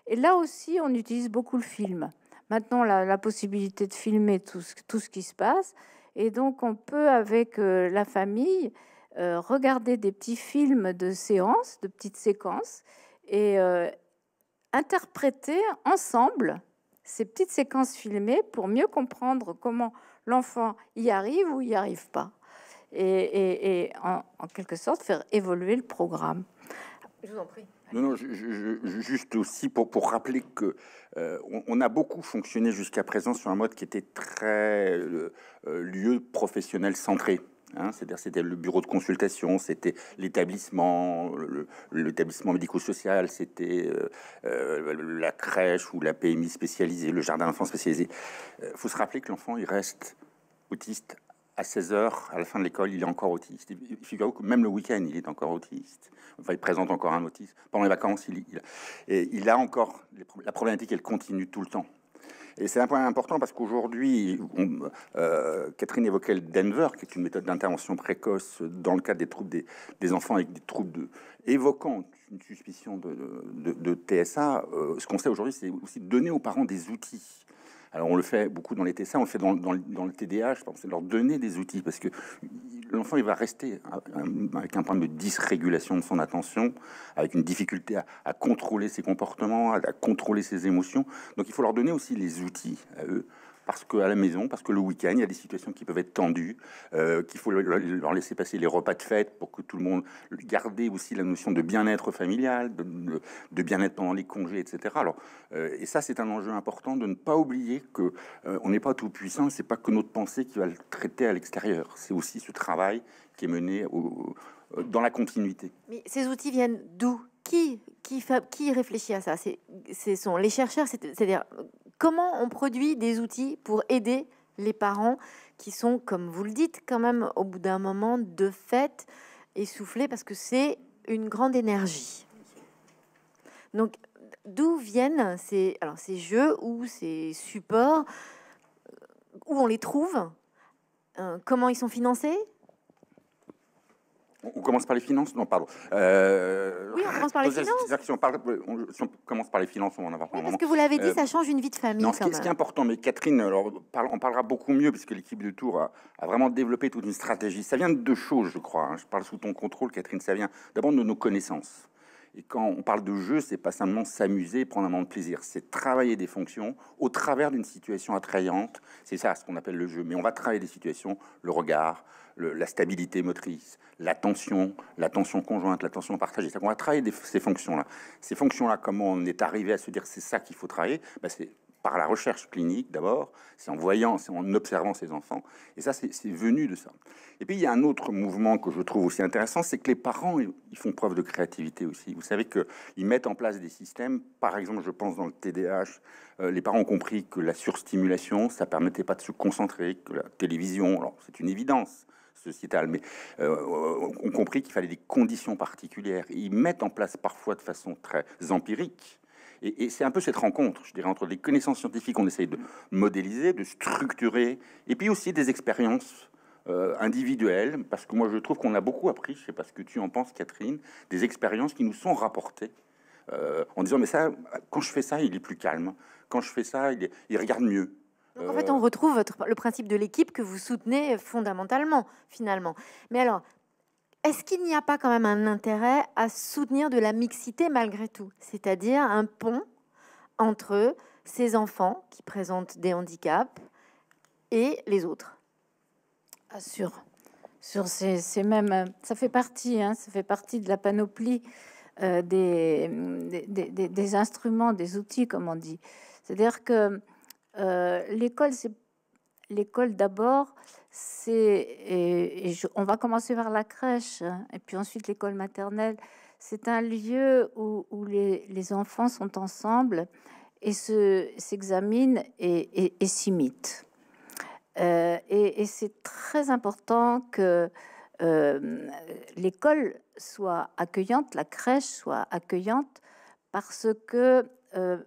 Et là aussi, on utilise beaucoup le film. Maintenant, la, la possibilité de filmer tout ce, qui se passe. Et donc, on peut, avec euh, la famille, euh, regarder des petits films de séances, de petites séquences, et euh, interpréter ensemble ces petites séquences filmées pour mieux comprendre comment l'enfant y arrive ou y arrive pas. Et, en, quelque sorte faire évoluer le programme. Je vous en prie. Non, non, juste aussi pour, rappeler que euh, a beaucoup fonctionné jusqu'à présent sur un mode qui était très lieu professionnel centré. Hein, c'est-à-dire c'était le bureau de consultation, c'était l'établissement, l'établissement médico-social, c'était euh, euh, la crèche ou la PMI spécialisée, le jardin d'enfants spécialisé. Il euh, faut se rappeler que l'enfant, il reste autiste à 16 heures, à la fin de l'école, il est encore autiste. Il figure que même le week-end, il est encore autiste. Enfin, il présente encore un autiste Pendant les vacances, il, et il a encore... La problématique, elle continue tout le temps. Et c'est un point important parce qu'aujourd'hui, euh, Catherine évoquait le Denver, qui est une méthode d'intervention précoce dans le cadre des troubles des, enfants avec des troubles de, évoquant une suspicion de, TSA. Euh, ce qu'on sait aujourd'hui, c'est aussi donner aux parents des outils alors on le fait beaucoup dans les TSA, on le fait dans, le TDA, je pense, c'est leur donner des outils, parce que l'enfant, il va rester avec un problème de dysrégulation de son attention, avec une difficulté à, contrôler ses comportements, à contrôler ses émotions. Donc il faut leur donner aussi les outils à eux parce qu'à la maison, parce que le week-end, il y a des situations qui peuvent être tendues, euh, qu'il faut leur laisser passer les repas de fête pour que tout le monde garde aussi la notion de bien-être familial, de, bien-être pendant les congés, etc. Alors, euh, et ça, c'est un enjeu important de ne pas oublier que euh, on n'est pas tout puissant. C'est pas que notre pensée qui va le traiter à l'extérieur. C'est aussi ce travail qui est mené dans la continuité. Mais ces outils viennent d'où qui, qui, qui réfléchit à ça C'est sont les chercheurs, c'est-à-dire Comment on produit des outils pour aider les parents qui sont, comme vous le dites, quand même au bout d'un moment de fait essoufflés parce que c'est une grande énergie. Donc, d'où viennent ces, jeux ou ces supports Où on les trouve euh, Comment ils sont financés on commence par les finances Non, pardon. Euh, oui, on commence par les finances. Si on, parle, si on, commence par les finances, on va en avoir oui, Parce que vous l'avez dit, euh, ça change une vie de famille. Non, ce, qui, est important, mais Catherine, alors, on parlera beaucoup mieux, puisque l'équipe de Tour a, vraiment développé toute une stratégie. Ça vient de deux choses, je crois. Hein. Je parle sous ton contrôle, Catherine. Ça vient d'abord de nos connaissances. Et quand on parle de jeu, c'est pas simplement s'amuser, prendre un moment de plaisir, c'est travailler des fonctions au travers d'une situation attrayante. C'est ça ce qu'on appelle le jeu. Mais on va travailler des situations, le regard, la stabilité motrice, l'attention, l'attention conjointe, l'attention partagée. C'est qu'on va travailler ces fonctions-là. Ces fonctions-là, comment on est arrivé à se dire c'est ça qu'il faut travailler ben, C'est par la recherche clinique d'abord, c'est en voyant, c'est en observant ces enfants. Et ça, c'est venu de ça. Et puis, il y a un autre mouvement que je trouve aussi intéressant, c'est que les parents, ils font preuve de créativité aussi. Vous savez qu'ils mettent en place des systèmes, par exemple, je pense dans le TDAH, euh, les parents ont compris que la surstimulation, ça permettait pas de se concentrer, que la télévision, alors c'est une évidence, sociétale, mais euh, euh, ont compris qu'il fallait des conditions particulières. Ils mettent en place parfois de façon très empirique et, c'est un peu cette rencontre, je dirais, entre les connaissances scientifiques qu'on essaye de modéliser, de structurer, et puis aussi des expériences euh, individuelles, parce que moi je trouve qu'on a beaucoup appris, je sais pas ce que tu en penses Catherine, des expériences qui nous sont rapportées. Euh, en disant mais ça, quand je fais ça, il est plus calme. Quand je fais ça, il, regarde mieux. Donc, en fait, euh, on retrouve le principe de l'équipe que vous soutenez fondamentalement, finalement. Mais alors, est-ce qu'il n'y a pas quand même un intérêt à soutenir de la mixité malgré tout C'est-à-dire un pont entre ces enfants qui présentent des handicaps et les autres Assure. Ah, sur, ces, mêmes. Ça fait partie, hein, ça fait partie de la panoplie euh, des, instruments, des outils, comme on dit. C'est-à-dire que euh, l'école, c'est l'école d'abord, c'est, on va commencer par la crèche, hein, et puis ensuite l'école maternelle. C'est un lieu où, les, enfants sont ensemble et s'examinent se, et, et, s'imitent. Euh, et, c'est très important que euh, l'école soit accueillante, la crèche soit accueillante, parce que, euh,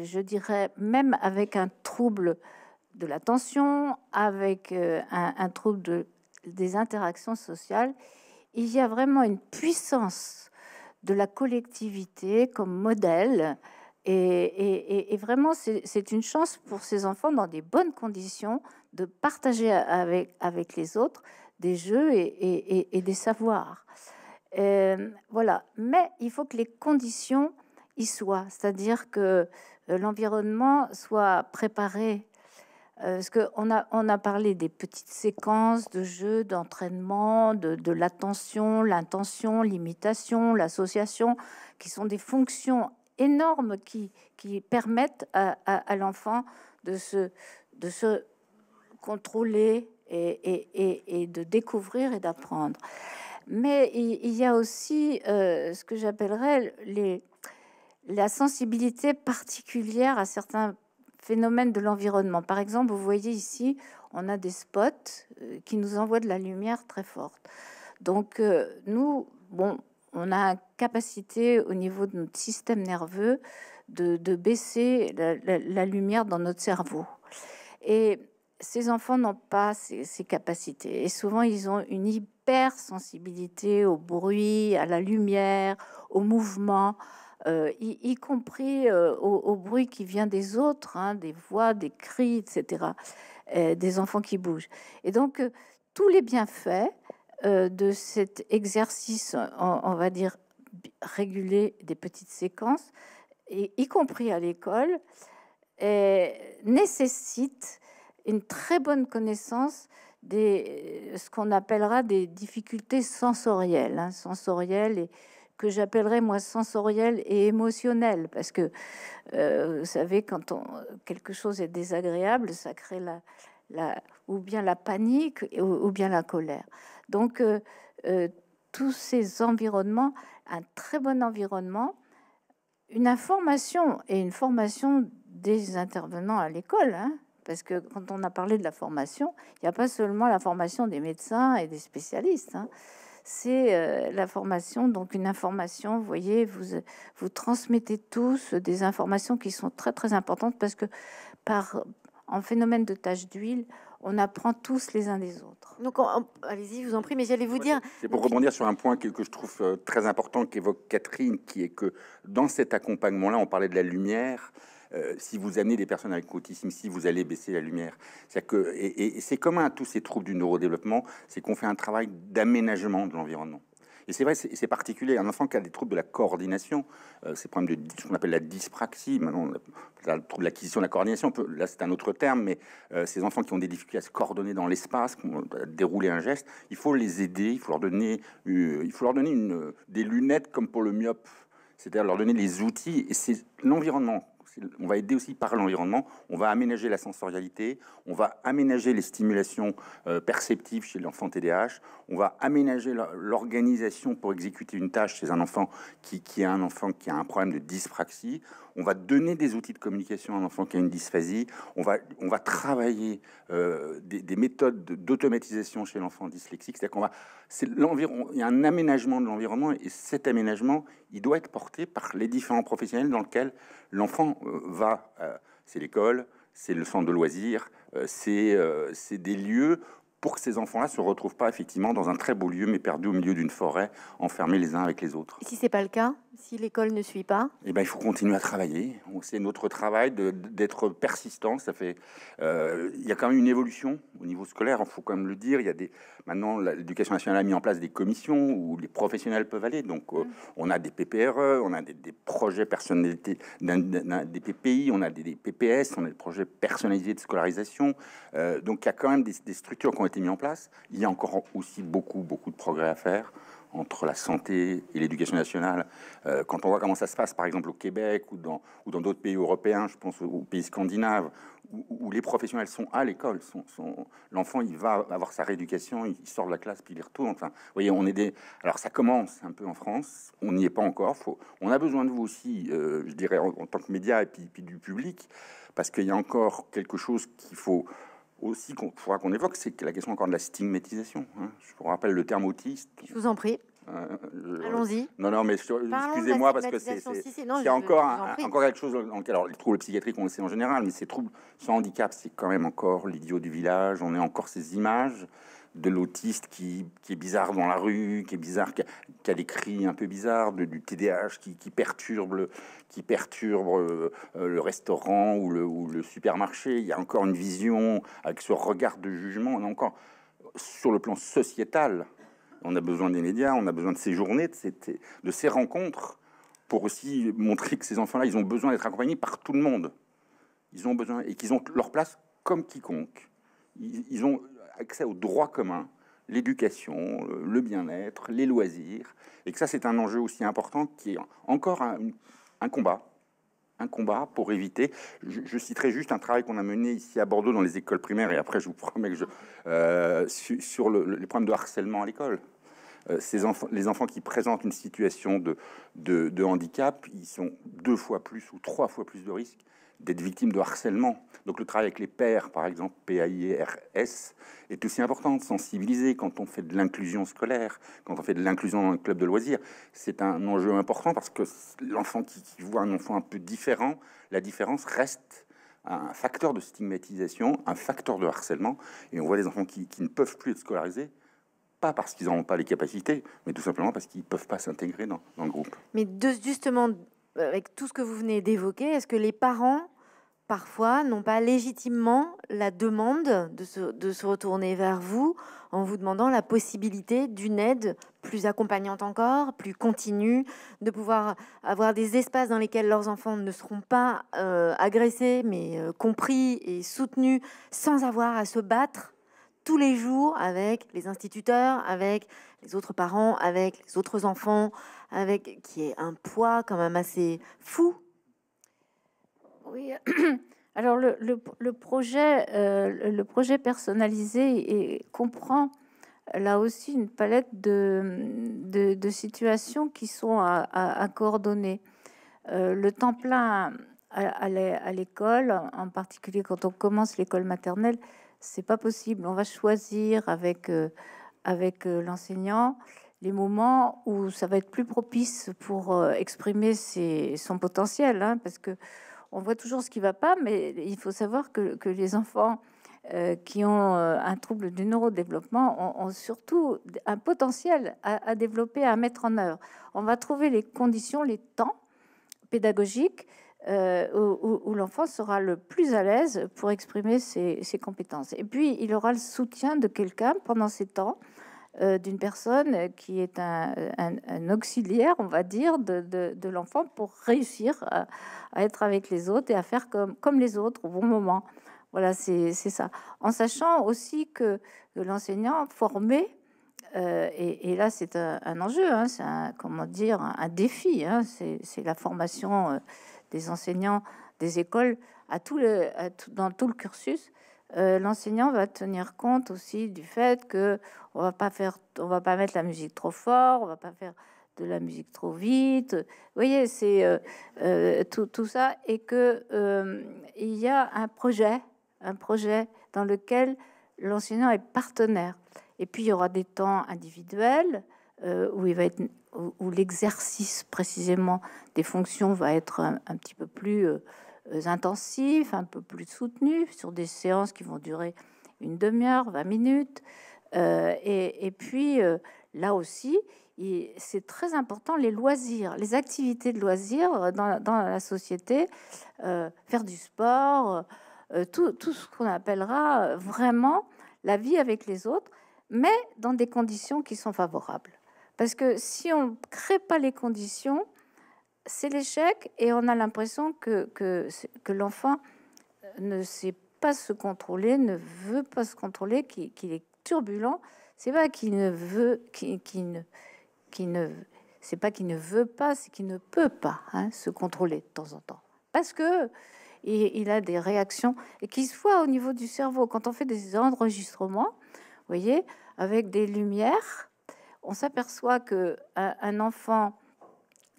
je dirais, même avec un trouble de la tension, avec euh, un, trouble de, des interactions sociales, il y a vraiment une puissance de la collectivité comme modèle. Et, vraiment, c'est une chance pour ces enfants, dans des bonnes conditions, de partager avec, avec les autres des jeux et, et des savoirs. Euh, voilà. Mais il faut que les conditions y soient, c'est-à-dire que euh, l'environnement soit préparé euh, parce qu'on a, on a parlé des petites séquences de jeux, d'entraînement, de, l'attention, l'intention, l'imitation, l'association, qui sont des fonctions énormes qui, permettent à, l'enfant de se, de se contrôler et, et, de découvrir et d'apprendre. Mais il, y a aussi euh, ce que j'appellerais les, la sensibilité particulière à certains phénomène de l'environnement. Par exemple, vous voyez ici, on a des spots euh, qui nous envoient de la lumière très forte. Donc, euh, nous, bon, on a capacité au niveau de notre système nerveux de, baisser la, lumière dans notre cerveau. Et ces enfants n'ont pas ces, ces, capacités. Et souvent, ils ont une hypersensibilité au bruit, à la lumière, au mouvement, euh, y, compris euh, au, bruit qui vient des autres, hein, des voix, des cris, etc., euh, des enfants qui bougent. Et donc, tous les bienfaits de cet exercice, on, va dire, régulé des petites séquences, y compris à l'école, nécessitent une très bonne connaissance de ce qu'on appellera des difficultés sensorielles, hein, sensorielles et que j'appellerais moi sensoriel et émotionnel, parce que euh, vous savez, quand on, quelque chose est désagréable, ça crée la, ou bien la panique ou, bien la colère. Donc, euh, euh, tous ces environnements, un très bon environnement, une information et une formation des intervenants à l'école, hein, parce que quand on a parlé de la formation, il n'y a pas seulement la formation des médecins et des spécialistes. Hein, c'est l'information, euh, la formation, donc une information, vous voyez, vous, euh, vous transmettez tous des informations qui sont très très importantes parce que par en phénomène de tache d'huile, on apprend tous les uns des autres. Donc, allez-y, vous en prie, mais j'allais vous dire. C'est pour rebondir sur un point que, que je trouve euh, très important qu'évoque Catherine, qui est que dans cet accompagnement-là, on parlait de la lumière. Euh, si vous amenez des personnes avec autisme, si vous allez baisser la lumière. cest que, et, c'est commun à tous ces troubles du neurodéveloppement, c'est qu'on fait un travail d'aménagement de l'environnement. Et c'est vrai, c'est particulier. Un enfant qui a des troubles de la coordination, c'est euh, ces problèmes de ce qu'on appelle la dyspraxie, maintenant, le trouble de l'acquisition de la coordination, là c'est un autre terme, mais euh, ces enfants qui ont des difficultés à se coordonner dans l'espace, à dérouler un geste, il faut les aider, il faut leur donner, il faut leur donner une, des lunettes comme pour le myope, c'est-à-dire leur donner les outils. Et c'est l'environnement on va aider aussi par l'environnement, on va aménager la sensorialité, on va aménager les stimulations euh, perceptives chez l'enfant TDAH, on va aménager l'organisation pour exécuter une tâche chez un enfant qui, qui un enfant qui a un problème de dyspraxie, on va donner des outils de communication à un enfant qui a une dysphasie, on va, on va travailler euh, des, méthodes d'automatisation chez l'enfant dyslexique, cest qu'on va, c'est il y a un aménagement de l'environnement et cet aménagement, il doit être porté par les différents professionnels dans lesquels l'enfant euh, va. Euh, c'est l'école, c'est le centre de loisirs, c'est des lieux pour que ces enfants-là se retrouvent pas effectivement dans un très beau lieu, mais perdus au milieu d'une forêt, enfermés les uns avec les autres. si c'est pas le cas si l'école ne suit pas eh ben, Il faut continuer à travailler. C'est notre travail d'être persistant. Ça fait, euh, il y a quand même une évolution au niveau scolaire, il faut quand même le dire. Il y a des, maintenant, l'éducation nationale a mis en place des commissions où les professionnels peuvent aller. Donc, euh, mm. on a des PPRE, on a des, projets personnalisés, des PPI, on a des, PPS, on a des projets personnalisés de scolarisation. Euh, donc, il y a quand même des, des structures qui ont été mises en place. Il y a encore aussi beaucoup, beaucoup de progrès à faire entre la santé et l'éducation nationale. Euh, quand on voit comment ça se passe, par exemple au Québec ou dans ou dans d'autres pays européens, je pense aux, pays scandinaves, où, les professionnels sont à l'école, sont, l'enfant il va avoir sa rééducation, il sort de la classe puis il retourne. Enfin, vous voyez, on est des. Alors ça commence un peu en France, on n'y est pas encore. Faut... On a besoin de vous aussi, euh, je dirais en, tant que média et puis, puis du public, parce qu'il y a encore quelque chose qu'il faut aussi qu'on faudra qu'on évoque, c'est la question encore de la stigmatisation. Hein. Je vous rappelle le terme autiste. Je vous en prie. Euh, euh, Allons-y. Non, non, mais excusez-moi parce que c'est encore, encore quelque chose. Dans lequel, alors, les troubles psychiatriques, on le sait en général, mais ces troubles sans handicap, c'est quand même encore l'idiot du village. On est encore ces images de l'autiste qui, qui, est bizarre dans la rue, qui est bizarre, qui a, des cris un peu bizarres, du TDAH qui, qui, perturbe, le, qui perturbe euh, le, restaurant ou le, le, supermarché. Il y a encore une vision avec ce regard de jugement. On encore sur le plan sociétal, on a besoin des médias, on a besoin de ces journées, de ces, de ces rencontres pour aussi montrer que ces enfants-là, ils ont besoin d'être accompagnés par tout le monde. Ils ont besoin et qu'ils ont leur place comme quiconque. ils ont accès aux droits communs, l'éducation, le bien-être, les loisirs, et que ça c'est un enjeu aussi important qui est encore un, combat, un combat pour éviter. Je, citerai juste un travail qu'on a mené ici à Bordeaux dans les écoles primaires, et après je vous promets que je... Euh, sur les problèmes de harcèlement à l'école. Euh, ces enfants, les enfants qui présentent une situation de, de handicap, ils sont deux fois plus ou trois fois plus de risques d'être victime de harcèlement. Donc le travail avec les pères, par exemple, PAIRS, est aussi important de sensibiliser quand on fait de l'inclusion scolaire, quand on fait de l'inclusion dans un club de loisirs. C'est un enjeu important parce que l'enfant qui, voit un enfant un peu différent, la différence reste un facteur de stigmatisation, un facteur de harcèlement. Et on voit des enfants qui, ne peuvent plus être scolarisés pas parce qu'ils n'ont pas les capacités, mais tout simplement parce qu'ils ne peuvent pas s'intégrer dans, le groupe. Mais de, justement, avec tout ce que vous venez d'évoquer, est-ce que les parents, parfois, n'ont pas légitimement la demande de se, retourner vers vous en vous demandant la possibilité d'une aide plus accompagnante encore, plus continue, de pouvoir avoir des espaces dans lesquels leurs enfants ne seront pas euh, agressés, mais euh, compris et soutenus, sans avoir à se battre tous les jours avec les instituteurs, avec les autres parents, avec les autres enfants, avec qui est un poids quand même assez fou. Oui. Alors le, projet, euh, le projet personnalisé et, comprend euh, là aussi une palette de, de, situations qui sont à, coordonner. Euh, le temps plein à, à l'école, en particulier quand on commence l'école maternelle, c'est pas possible. On va choisir avec avec euh, l'enseignant les moments où ça va être plus propice pour euh, exprimer son potentiel, hein, parce que on voit toujours ce qui ne va pas, mais il faut savoir que, les enfants euh, qui ont un trouble du neurodéveloppement ont, surtout un potentiel à, développer, à mettre en œuvre. On va trouver les conditions, les temps pédagogiques où, l'enfant sera le plus à l'aise pour exprimer ses, compétences. Et puis, il aura le soutien de quelqu'un pendant ces temps euh, d'une personne euh, qui est euh, un, un, auxiliaire, on va dire, de, de, l'enfant pour réussir à, être avec les autres et à faire comme, comme les autres au bon moment. Voilà, c'est ça. En sachant aussi que, l'enseignant formé, et, là c'est un, enjeu, hein, c'est un, comment dire, un, défi, hein, c'est la formation des enseignants des écoles à tout le, dans tout le cursus, euh, l'enseignant va tenir compte aussi du fait que on va pas faire, on va pas mettre la musique trop fort, on va pas faire de la musique trop vite. Vous voyez, c'est euh, euh, tout, ça et que il y a un projet, un projet dans lequel l'enseignant est partenaire. Et puis il y aura des temps individuels où il va être où, l'exercice précisément des fonctions va être un petit peu plus euh, intensifs, un peu plus soutenus, sur des séances qui vont durer une demi-heure, 20 minutes. Euh, et, puis, euh, là aussi, c'est très important les loisirs, les activités de loisirs dans, la société, faire du sport, tout, tout, ce qu'on appellera vraiment la vie avec les autres, mais dans des conditions qui sont favorables. Parce que si on ne crée pas les conditions, c'est l'échec et on a l'impression que, que, l'enfant euh, ne sait pas se contrôler, ne veut pas se contrôler, qu'il est turbulent. C'est pas qu'il ne veut, qu'il ne, ne c'est pas qu'il ne veut pas, c'est qu'il ne peut pas hein, se contrôler de temps en temps. Parce que il, a des réactions et qu'il se voit au niveau du cerveau. Quand on fait des enregistrements, vous voyez, avec des lumières, on s'aperçoit que un enfant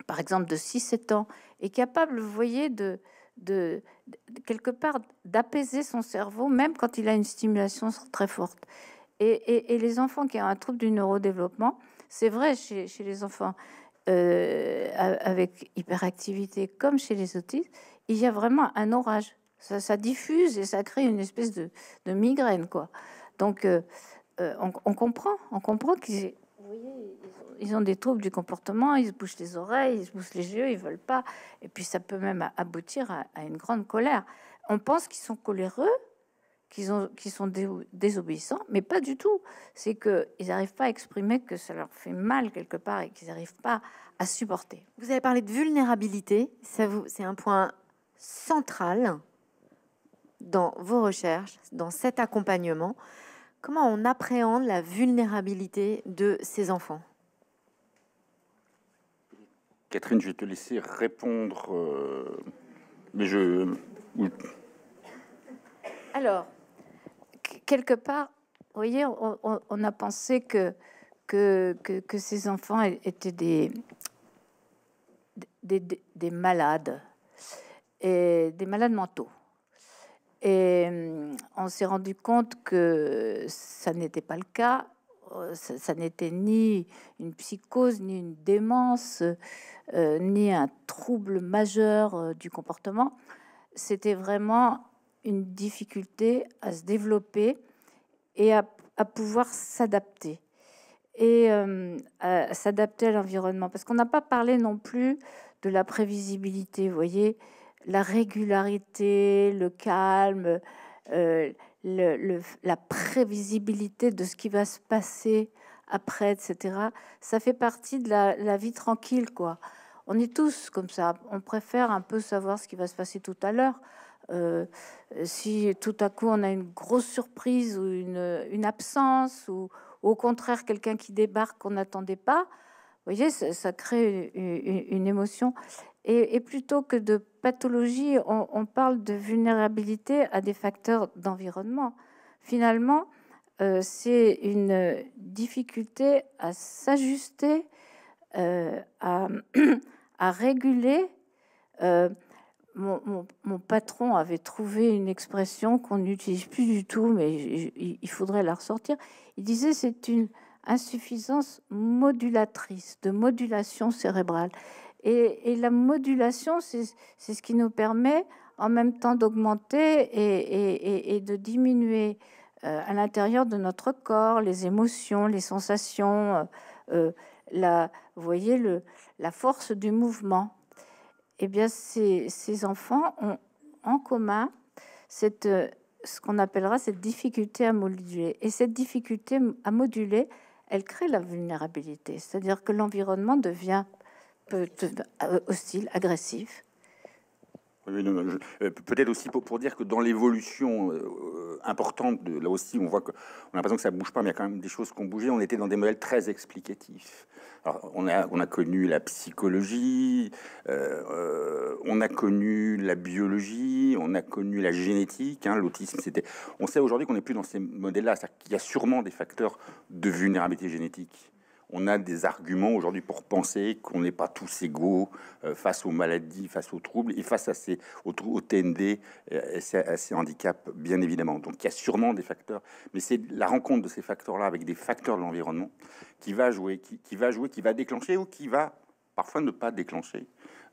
par exemple de 6-7 ans, est capable, vous voyez, de, de, quelque part d'apaiser son cerveau, même quand il a une stimulation très forte. Et, les enfants qui ont un trouble du neurodéveloppement, c'est vrai chez, les enfants euh, avec hyperactivité comme chez les autistes, il y a vraiment un orage. Ça, diffuse et ça crée une espèce de, migraine, quoi. Donc, euh, euh, on, comprend, on comprend qu'ils, vous voyez, ils ont des troubles du comportement, ils se bouchent les oreilles, ils se bouchent les yeux, ils veulent pas. Et puis ça peut même aboutir à, une grande colère. On pense qu'ils sont coléreux, qu'ils ont, sont désobéissants, mais pas du tout. C'est qu'ils n'arrivent pas à exprimer que ça leur fait mal quelque part et qu'ils n'arrivent pas à supporter. Vous avez parlé de vulnérabilité, vous, c'est un point central dans vos recherches, dans cet accompagnement. Comment on appréhende la vulnérabilité de ces enfants Catherine, je vais te laisser répondre. Euh, mais je. Alors, quelque part, voyez, on, a pensé que que, ces enfants étaient des, des, des malades, et des malades mentaux. Et hum, on s'est rendu compte que ça n'était pas le cas euh, ça, n'était ni une psychose, ni une démence, euh, ni un trouble majeur euh, du comportement. C'était vraiment une difficulté à se développer et à, pouvoir s'adapter. Et à s'adapter à l'environnement. Parce qu'on n'a pas parlé non plus de la prévisibilité, vous voyez, la régularité, le calme, la prévisibilité de ce qui va se passer après, etc., ça fait partie de la, vie tranquille, quoi. On est tous comme ça. On préfère un peu savoir ce qui va se passer tout à l'heure. Euh, si tout à coup on a une grosse surprise ou une, absence ou, ou au contraire quelqu'un qui débarque qu'on n'attendait pas, vous voyez, ça, crée une, émotion. Et, plutôt que de pathologie, on, parle de vulnérabilité à des facteurs d'environnement. Finalement, euh, c'est une difficulté à s'ajuster, euh, à, réguler. Euh, mon, mon, patron avait trouvé une expression qu'on n'utilise plus du tout, mais il faudrait la ressortir. Il disait c'est une insuffisance modulatrice, de modulation cérébrale. Et, la modulation, c'est ce qui nous permet en même temps d'augmenter et, de diminuer euh, à l'intérieur de notre corps les émotions, les sensations, euh, euh, la, voyez, le, la force du mouvement. Eh bien, ces, ces enfants ont en commun cette, ce qu'on appellera cette difficulté à moduler. Et cette difficulté à moduler, elle crée la vulnérabilité. C'est-à-dire que l'environnement devient euh, hostile, agressif. Euh, peut-être aussi pour, dire que dans l'évolution euh, importante, là aussi, on voit qu'on a l'impression que ça bouge pas, mais il y a quand même des choses qui ont bougé. On était dans des modèles très explicatifs on, a, connu la psychologie, euh, euh, on a connu la biologie, on a connu la génétique. Hein, l'autisme, c'était. On sait aujourd'hui qu'on n'est plus dans ces modèles-là. Il y a sûrement des facteurs de vulnérabilité génétique on a des arguments aujourd'hui pour penser qu'on n'est pas tous égaux euh, face aux maladies, face aux troubles et face à ces, au TND euh, et à ces handicaps, bien évidemment. Donc il y a sûrement des facteurs, mais c'est la rencontre de ces facteurs-là avec des facteurs de l'environnement qui va jouer, qui, va jouer, qui va déclencher ou qui va parfois ne pas déclencher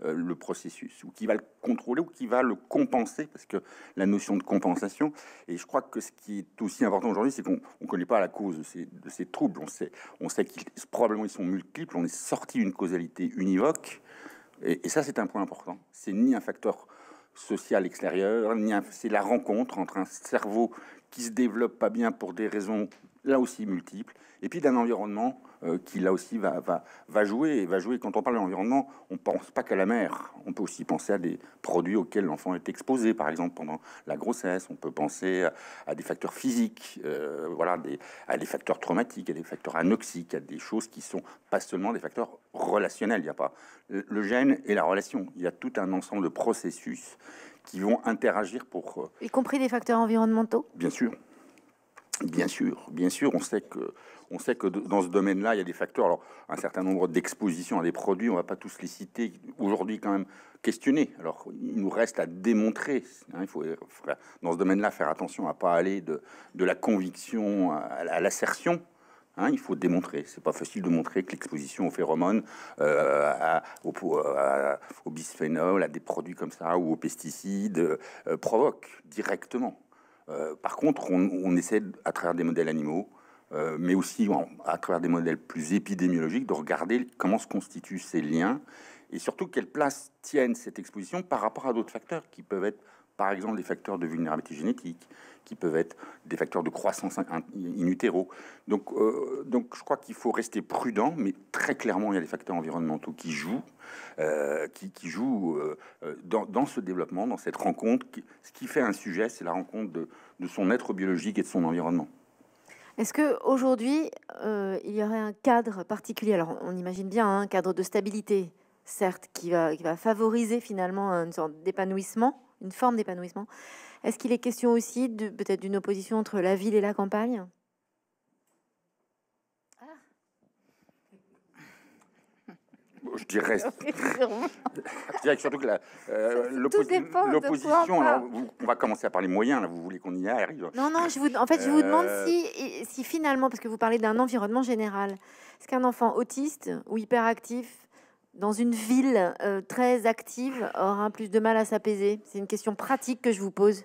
euh, le processus, ou qui va le contrôler, ou qui va le compenser, parce que la notion de compensation, et je crois que ce qui est aussi important aujourd'hui, c'est qu'on ne connaît pas la cause de ces, troubles, on sait, on sait qu'ils probablement ils sont multiples, on est sorti d'une causalité univoque, et, ça c'est un point important, c'est ni un facteur social extérieur, ni c'est la rencontre entre un cerveau qui se développe pas bien pour des raisons là aussi multiples, et puis d'un environnement euh, qui là aussi va, jouer. Et va jouer. Quand on parle de l'environnement, on ne pense pas qu'à la mère. On peut aussi penser à des produits auxquels l'enfant est exposé, par exemple pendant la grossesse. On peut penser à, des facteurs physiques, euh, voilà, des, à des facteurs traumatiques, à des facteurs anoxiques, à des choses qui sont pas seulement des facteurs relationnels. Il n'y a pas le gène et la relation. Il y a tout un ensemble de processus qui vont interagir pour... Euh, y compris des facteurs environnementaux Bien sûr. Bien sûr, bien sûr, on sait que on sait que dans ce domaine-là, il y a des facteurs. Alors, un certain nombre d'expositions à des produits, on ne va pas tous les citer aujourd'hui quand même questionner. Alors, il nous reste à démontrer. Hein, il faut, dans ce domaine-là, faire attention à pas aller de, la conviction à, l'assertion. Hein, il faut démontrer. C'est pas facile de montrer que l'exposition aux phéromones, euh, au, à, bisphénol, à des produits comme ça ou aux pesticides euh, provoque directement. Euh, par contre, on, essaie à travers des modèles animaux, euh, mais aussi à travers des modèles plus épidémiologiques, de regarder comment se constituent ces liens et surtout quelle place tiennent cette exposition par rapport à d'autres facteurs qui peuvent être, par exemple, des facteurs de vulnérabilité génétique, qui peuvent être des facteurs de croissance in utero. Euh, donc, je crois qu'il faut rester prudent, mais très clairement, il y a des facteurs environnementaux qui jouent, euh, qui, jouent dans, ce développement, dans cette rencontre. Ce qui fait un sujet, c'est la rencontre de son être biologique et de son environnement. Est-ce qu'aujourd'hui, euh, il y aurait un cadre particulier Alors, on imagine bien hein, un cadre de stabilité, certes, qui va, qui va favoriser finalement une sorte d'épanouissement, une forme d'épanouissement. Est-ce qu'il est question aussi peut-être d'une opposition entre la ville et la campagne je dirais. je dirais surtout que l'opposition, on va commencer à parler moyens, là, vous voulez qu'on y arrive Non, non, je vous, en fait, je vous demande euh. si, si finalement, parce que vous parlez d'un environnement général, est-ce qu'un enfant autiste ou hyperactif, dans une ville euh, très active aura plus de mal à s'apaiser C'est une question pratique que je vous pose.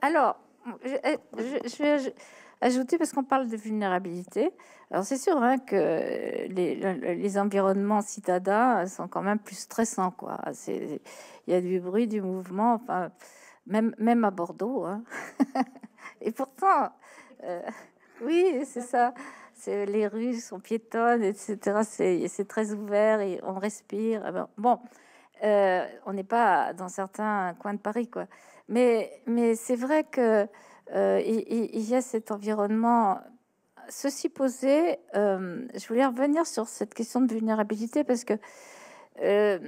Alors, euh, je, je, je, ajouter, parce qu'on parle de vulnérabilité, alors c'est sûr hein, que les, environnements citadins sont quand même plus stressants. quoi. Il y a du bruit, du mouvement, enfin, même, même à Bordeaux. Hein. Et pourtant, euh, oui, c'est ça. Les rues sont piétonnes, etc. C'est très ouvert et on respire. Bon, euh, on n'est pas dans certains coins de Paris, quoi. Mais, mais c'est vrai que euh, il, y a cet environnement. Ceci posé, euh, je voulais revenir sur cette question de vulnérabilité parce que euh,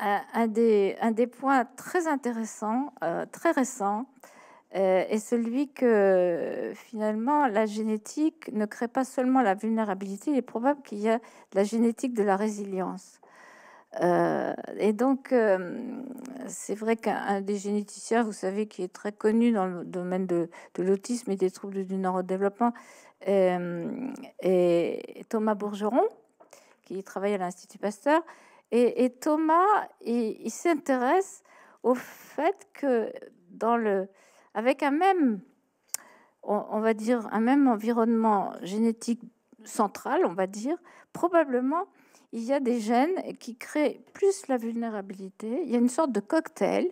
un, des, points très intéressants, très récents, est celui que finalement la génétique ne crée pas seulement la vulnérabilité, il est probable qu'il y a la génétique de la résilience. Euh, et donc, euh, c'est vrai qu'un des généticiens, vous savez, qui est très connu dans le domaine de, l'autisme et des troubles du neurodéveloppement, euh, est, Thomas Bourgeron, qui travaille à l'Institut Pasteur. Et, Thomas, il, s'intéresse au fait que dans le, avec un même, on va dire, un même environnement génétique central, on va dire, probablement il y a des gènes qui créent plus la vulnérabilité. Il y a une sorte de cocktail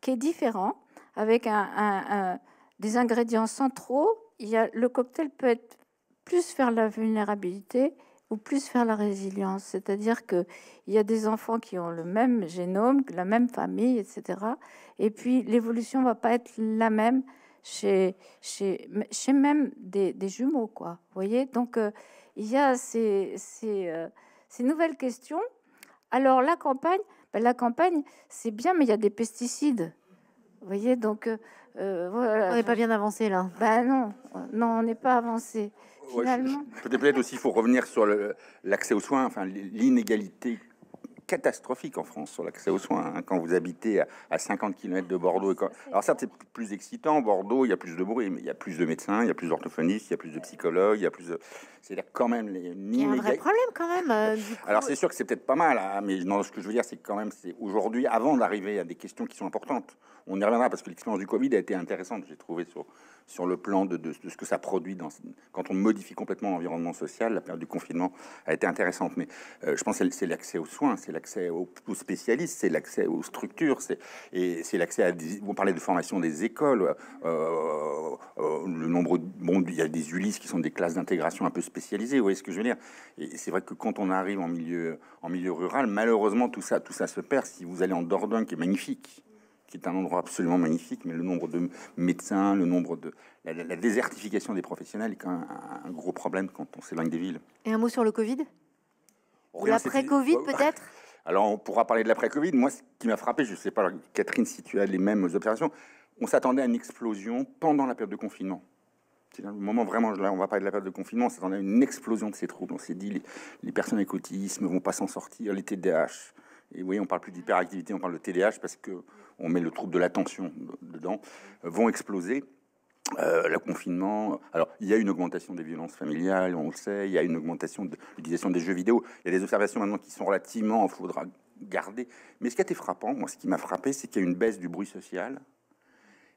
qui est différent avec un, des ingrédients centraux. Il y a, le cocktail peut être plus faire la vulnérabilité ou plus faire la résilience. C'est-à-dire qu'il y a des enfants qui ont le même génome, la même famille, etc. Et puis l'évolution ne va pas être la même chez, chez, même des, jumeaux. Quoi. Vous voyez Donc euh, il y a ces... Euh, nouvelles questions. Alors la campagne, ben, la campagne, c'est bien, mais il y a des pesticides. Vous voyez, donc euh, euh, voilà. On n'est pas bien avancé là. Ben non, non, on n'est pas avancé. Peut-être aussi, il faut revenir sur l'accès aux soins, enfin l'inégalité catastrophique en France sur l'accès aux soins. Hein, quand vous habitez à, 50 km de Bordeaux, alors certes c'est plus excitant, Bordeaux, il y a plus de bruit, mais il y a plus de médecins, il y a plus d'orthophonistes, il y a plus de psychologues, il y a plus de... cest quand même... Les... Il y a un vrai problème quand même. Euh, alors c'est sûr que c'est peut-être pas mal, hein, mais non, ce que je veux dire, c'est quand même, c'est aujourd'hui, avant d'arriver à des questions qui sont importantes, on y reviendra parce que l'expérience du Covid a été intéressante, j'ai trouvé, sur, sur le plan de, ce que ça produit quand on modifie complètement l'environnement social. La période du confinement a été intéressante, mais euh, je pense que c'est l'accès aux soins, c'est l'accès aux, spécialistes, c'est l'accès aux structures, c'est, et c'est l'accès à Vous parlez de formation des écoles, euh, euh, le nombre. Bon, il y a des ULIS qui sont des classes d'intégration un peu spécialisées, vous voyez ce que je veux dire. Et c'est vrai que quand on arrive en milieu, en milieu rural, malheureusement, tout ça, tout ça se perd. Si vous allez en Dordogne, qui est magnifique, qui est un endroit absolument magnifique, mais le nombre de médecins, le nombre de la, désertification des professionnels est quand un, gros problème quand on s'éloigne des villes. Et un mot sur le Covid Ou l'après-Covid peut-être Alors on pourra parler de l'après-Covid. Moi, ce qui m'a frappé, je ne sais pas, Catherine, si tu as les mêmes observations, on s'attendait à une explosion pendant la période de confinement. C'est le moment vraiment, là, on va parler de la période de confinement, on s'attendait à une explosion de ces troubles. On s'est dit, les, personnes avec autisme vont pas s'en sortir, les TDAH, et vous voyez, on parle plus d'hyperactivité, on parle de TDAH parce que on met le trouble de l'attention dedans, vont exploser. Euh, le confinement, alors il y a une augmentation des violences familiales, on le sait, il y a une augmentation de l'utilisation des jeux vidéo, il y a des observations maintenant qui sont relativement, il faudra garder. Mais ce qui a été frappant, moi ce qui m'a frappé, c'est qu'il y a une baisse du bruit social,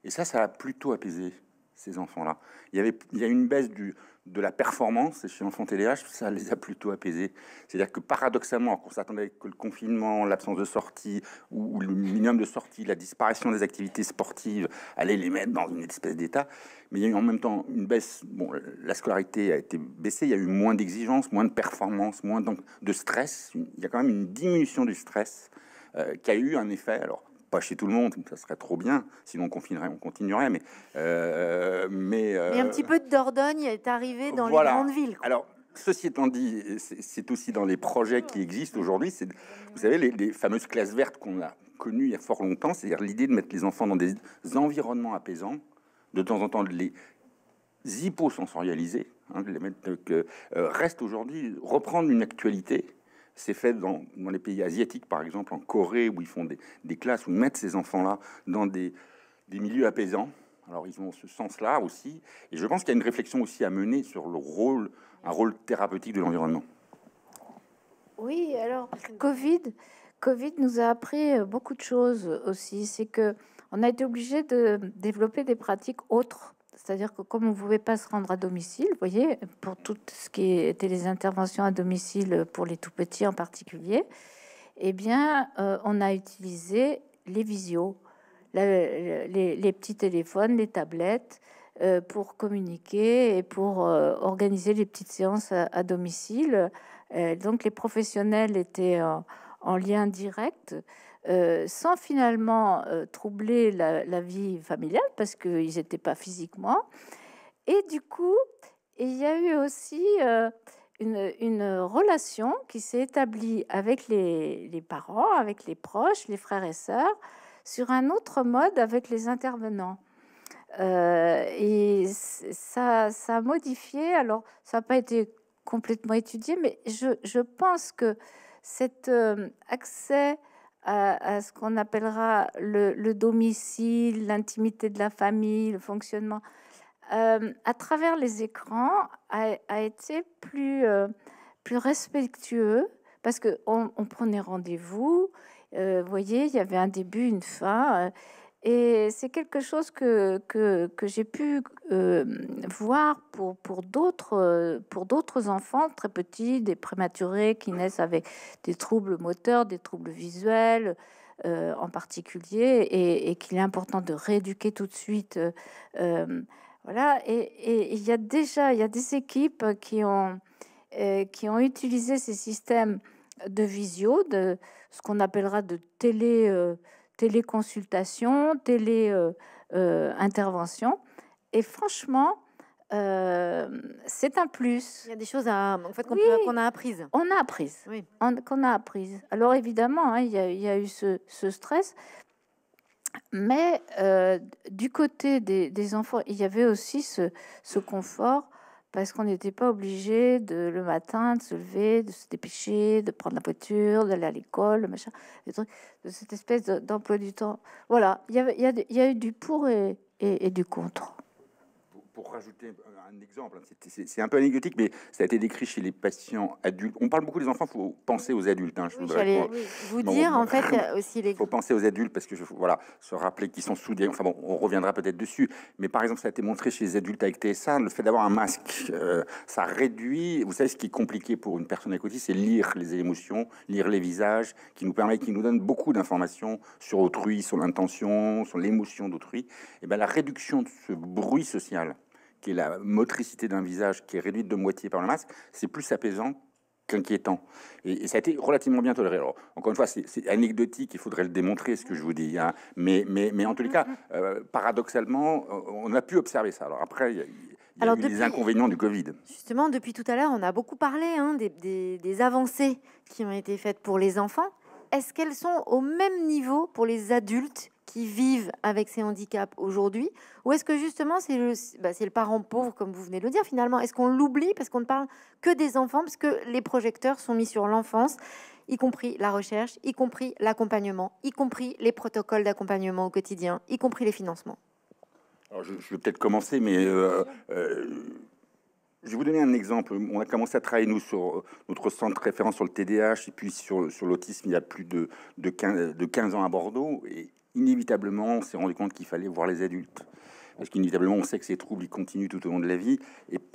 et ça, ça a plutôt apaisé ces enfants-là. Il y avait il y a une baisse du, de la performance chez l'enfant TDAH, ça les a plutôt apaisés. C'est-à-dire que paradoxalement, on s'attendait que le confinement, l'absence de sortie ou, le minimum de sortie, la disparition des activités sportives allait les mettre dans une espèce d'état, mais il y a eu en même temps une baisse. Bon, la scolarité a été baissée, il y a eu moins d'exigences, moins de performances, moins de stress. Il y a quand même une diminution du stress euh, qui a eu un effet. Alors, pas chez tout le monde, ça serait trop bien, sinon on, on continuerait. Mais, euh, euh, mais, un petit peu de Dordogne est arrivé dans les grandes villes. Alors, ceci étant dit, c'est aussi dans les projets qui existent aujourd'hui. Vous savez, les, fameuses classes vertes qu'on a connues il y a fort longtemps, c'est-à-dire l'idée de mettre les enfants dans des environnements apaisants, de temps en temps de les hyposensorialiser, hein, de les mettre, que, euh, reste aujourd'hui reprendre une actualité c'est fait dans, les pays asiatiques, par exemple, en Corée, où ils font des, classes, où ils mettent ces enfants-là dans des, milieux apaisants. Alors ils ont ce sens-là aussi. Et je pense qu'il y a une réflexion aussi à mener sur le rôle, un rôle thérapeutique de l'environnement. Oui, alors Covid, Covid nous a appris euh, beaucoup de choses aussi. C'est que on a été obligé de développer des pratiques autres c'est-à-dire que comme on ne pouvait pas se rendre à domicile, vous voyez, pour tout ce qui était les interventions à domicile pour les tout petits en particulier, eh bien, euh, on a utilisé les visios, les, petits téléphones, les tablettes euh, pour communiquer et pour euh, organiser les petites séances à domicile. donc, les professionnels étaient en lien direct. Euh, sans finalement euh, troubler la, vie familiale parce qu'ils n'étaient pas physiquement. Et du coup, il y a eu aussi euh, une, relation qui s'est établie avec les, parents, avec les proches, les frères et sœurs, sur un autre mode avec les intervenants. et ça, ça a modifié, alors ça n'a pas été complètement étudié, mais je, je pense que cet accès à, ce qu'on appellera le, domicile, l'intimité de la famille, le fonctionnement, euh, à travers les écrans, a, été plus, euh, plus respectueux parce qu'on on prenait rendez-vous. Euh, vous voyez, il y avait un début, une fin. Et c'est quelque chose que, que, que j'ai pu euh, voir pour, euh, pour d'autres enfants très petits, des prématurés qui naissent avec des troubles moteurs, des troubles visuels euh, en particulier, et, qu'il est important de rééduquer tout de suite. voilà, et il y a déjà il y a des équipes qui ont, qui ont utilisé ces systèmes de visio, de ce qu'on appellera de télé téléconsultation, télé euh, euh, et franchement, euh, c'est un plus. Il y a des choses qu'on a apprises. On a appris, Qu'on a apprises. Alors évidemment, hein, il y, a eu ce, stress. Mais du côté des, enfants, il y avait aussi ce confort parce qu'on n'était pas obligé de le matin de se lever, de se dépêcher, de prendre la voiture, d'aller à l'école, machin, des de cette espèce d'emploi du temps. Voilà, il y, a, eu du pour et du contre pour rajouter un exemple, hein, c'est un peu anecdotique, mais ça a été décrit chez les patients adultes. On parle beaucoup des enfants, il faut penser aux adultes. Hein, je voulais vous dire, en fait, euh, aussi les... Il faut penser aux adultes, parce que, voilà, se rappeler qu'ils sont soudés. Enfin bon, on reviendra peut-être dessus. Mais par exemple, ça a été montré chez les adultes avec TSA, le fait d'avoir un masque, euh, ça réduit... Vous savez, ce qui est compliqué pour une personne côté c'est lire les émotions, lire les visages, qui nous permet, qui nous donne beaucoup d'informations sur autrui, sur l'intention, sur l'émotion d'autrui. Et bien, la réduction de ce bruit social qui est la motricité d'un visage qui est réduite de moitié par le masque, c'est plus apaisant qu'inquiétant. Et, ça a été relativement bien toléré. encore une fois, c'est anecdotique, il faudrait le démontrer, ce que je vous dis. Hein. Mais, mais, mais en tout cas, mm-hmm. euh, paradoxalement, on a pu observer ça. Alors après, il y a, eu les inconvénients du Covid. Justement, depuis tout à l'heure, on a beaucoup parlé hein, des, des, des avancées qui ont été faites pour les enfants. Est-ce qu'elles sont au même niveau pour les adultes qui vivent avec ces handicaps aujourd'hui Ou est-ce que justement c'est le, bah, le, parent pauvre, comme vous venez de le dire finalement Est-ce qu'on l'oublie parce qu'on ne parle que des enfants, parce que les projecteurs sont mis sur l'enfance, y compris la recherche, y compris l'accompagnement, y compris les protocoles d'accompagnement au quotidien, y compris les financements Alors je, vais peut-être commencer, mais... Euh, euh, je vais vous donner un exemple. On a commencé à travailler, nous, sur euh, notre centre référent sur le TDAH et puis sur, sur l'autisme il y a plus de, 15, de 15 ans à Bordeaux. Et inévitablement, on s'est rendu compte qu'il fallait voir les adultes. Parce qu'inévitablement, on sait que ces troubles ils continuent tout au long de la vie.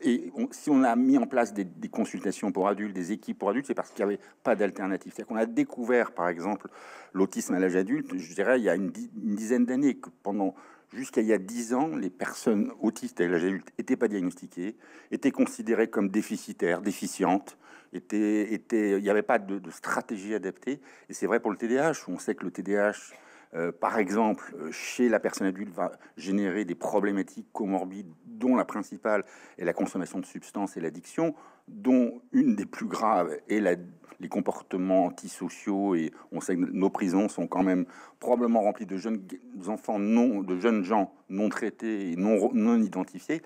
Et, si on a mis en place des, consultations pour adultes, des équipes pour adultes, c'est parce qu'il n'y avait pas d'alternative. C'est-à-dire qu'on a découvert, par exemple, l'autisme à l'âge adulte, je dirais, il y a une, dizaine d'années, que pendant jusqu'à il y a dix ans, les personnes autistes à l'âge adulte n'étaient pas diagnostiquées, étaient considérées comme déficitaires, déficientes, étaient, il n'y avait pas de, de stratégie adaptée. Et c'est vrai pour le TDAH, on sait que le TDAH euh, par exemple, euh, chez la personne adulte, va générer des problématiques comorbides, dont la principale est la consommation de substances et l'addiction, dont une des plus graves est les comportements antisociaux. Et on sait que nos prisons sont quand même probablement remplies de jeunes enfants, non, de jeunes gens non traités et non, non identifiés.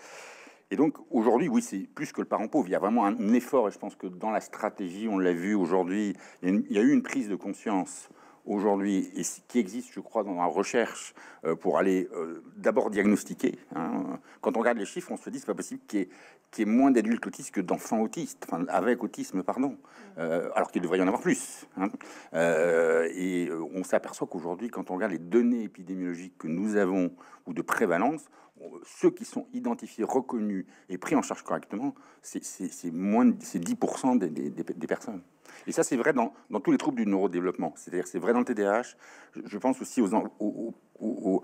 Et donc aujourd'hui, oui, c'est plus que le parent pauvre. Il y a vraiment un effort, et je pense que dans la stratégie, on l'a vu aujourd'hui, il y a eu une prise de conscience aujourd'hui et qui existe, je crois, dans la recherche euh, pour aller euh, d'abord diagnostiquer. Hein, quand on regarde les chiffres, on se dit c'est pas possible qu'il y, ait moins d'adultes autistes que d'enfants autistes, enfin, avec autisme, pardon, euh, alors qu'il devrait y en avoir plus. Hein. et on s'aperçoit qu'aujourd'hui, quand on regarde les données épidémiologiques que nous avons ou de prévalence, ceux qui sont identifiés, reconnus et pris en charge correctement, c'est moins de 10% des, personnes. Et ça, c'est vrai dans, tous les troubles du neurodéveloppement. C'est-à-dire, c'est vrai dans le TDAH. Je, pense aussi aux aux,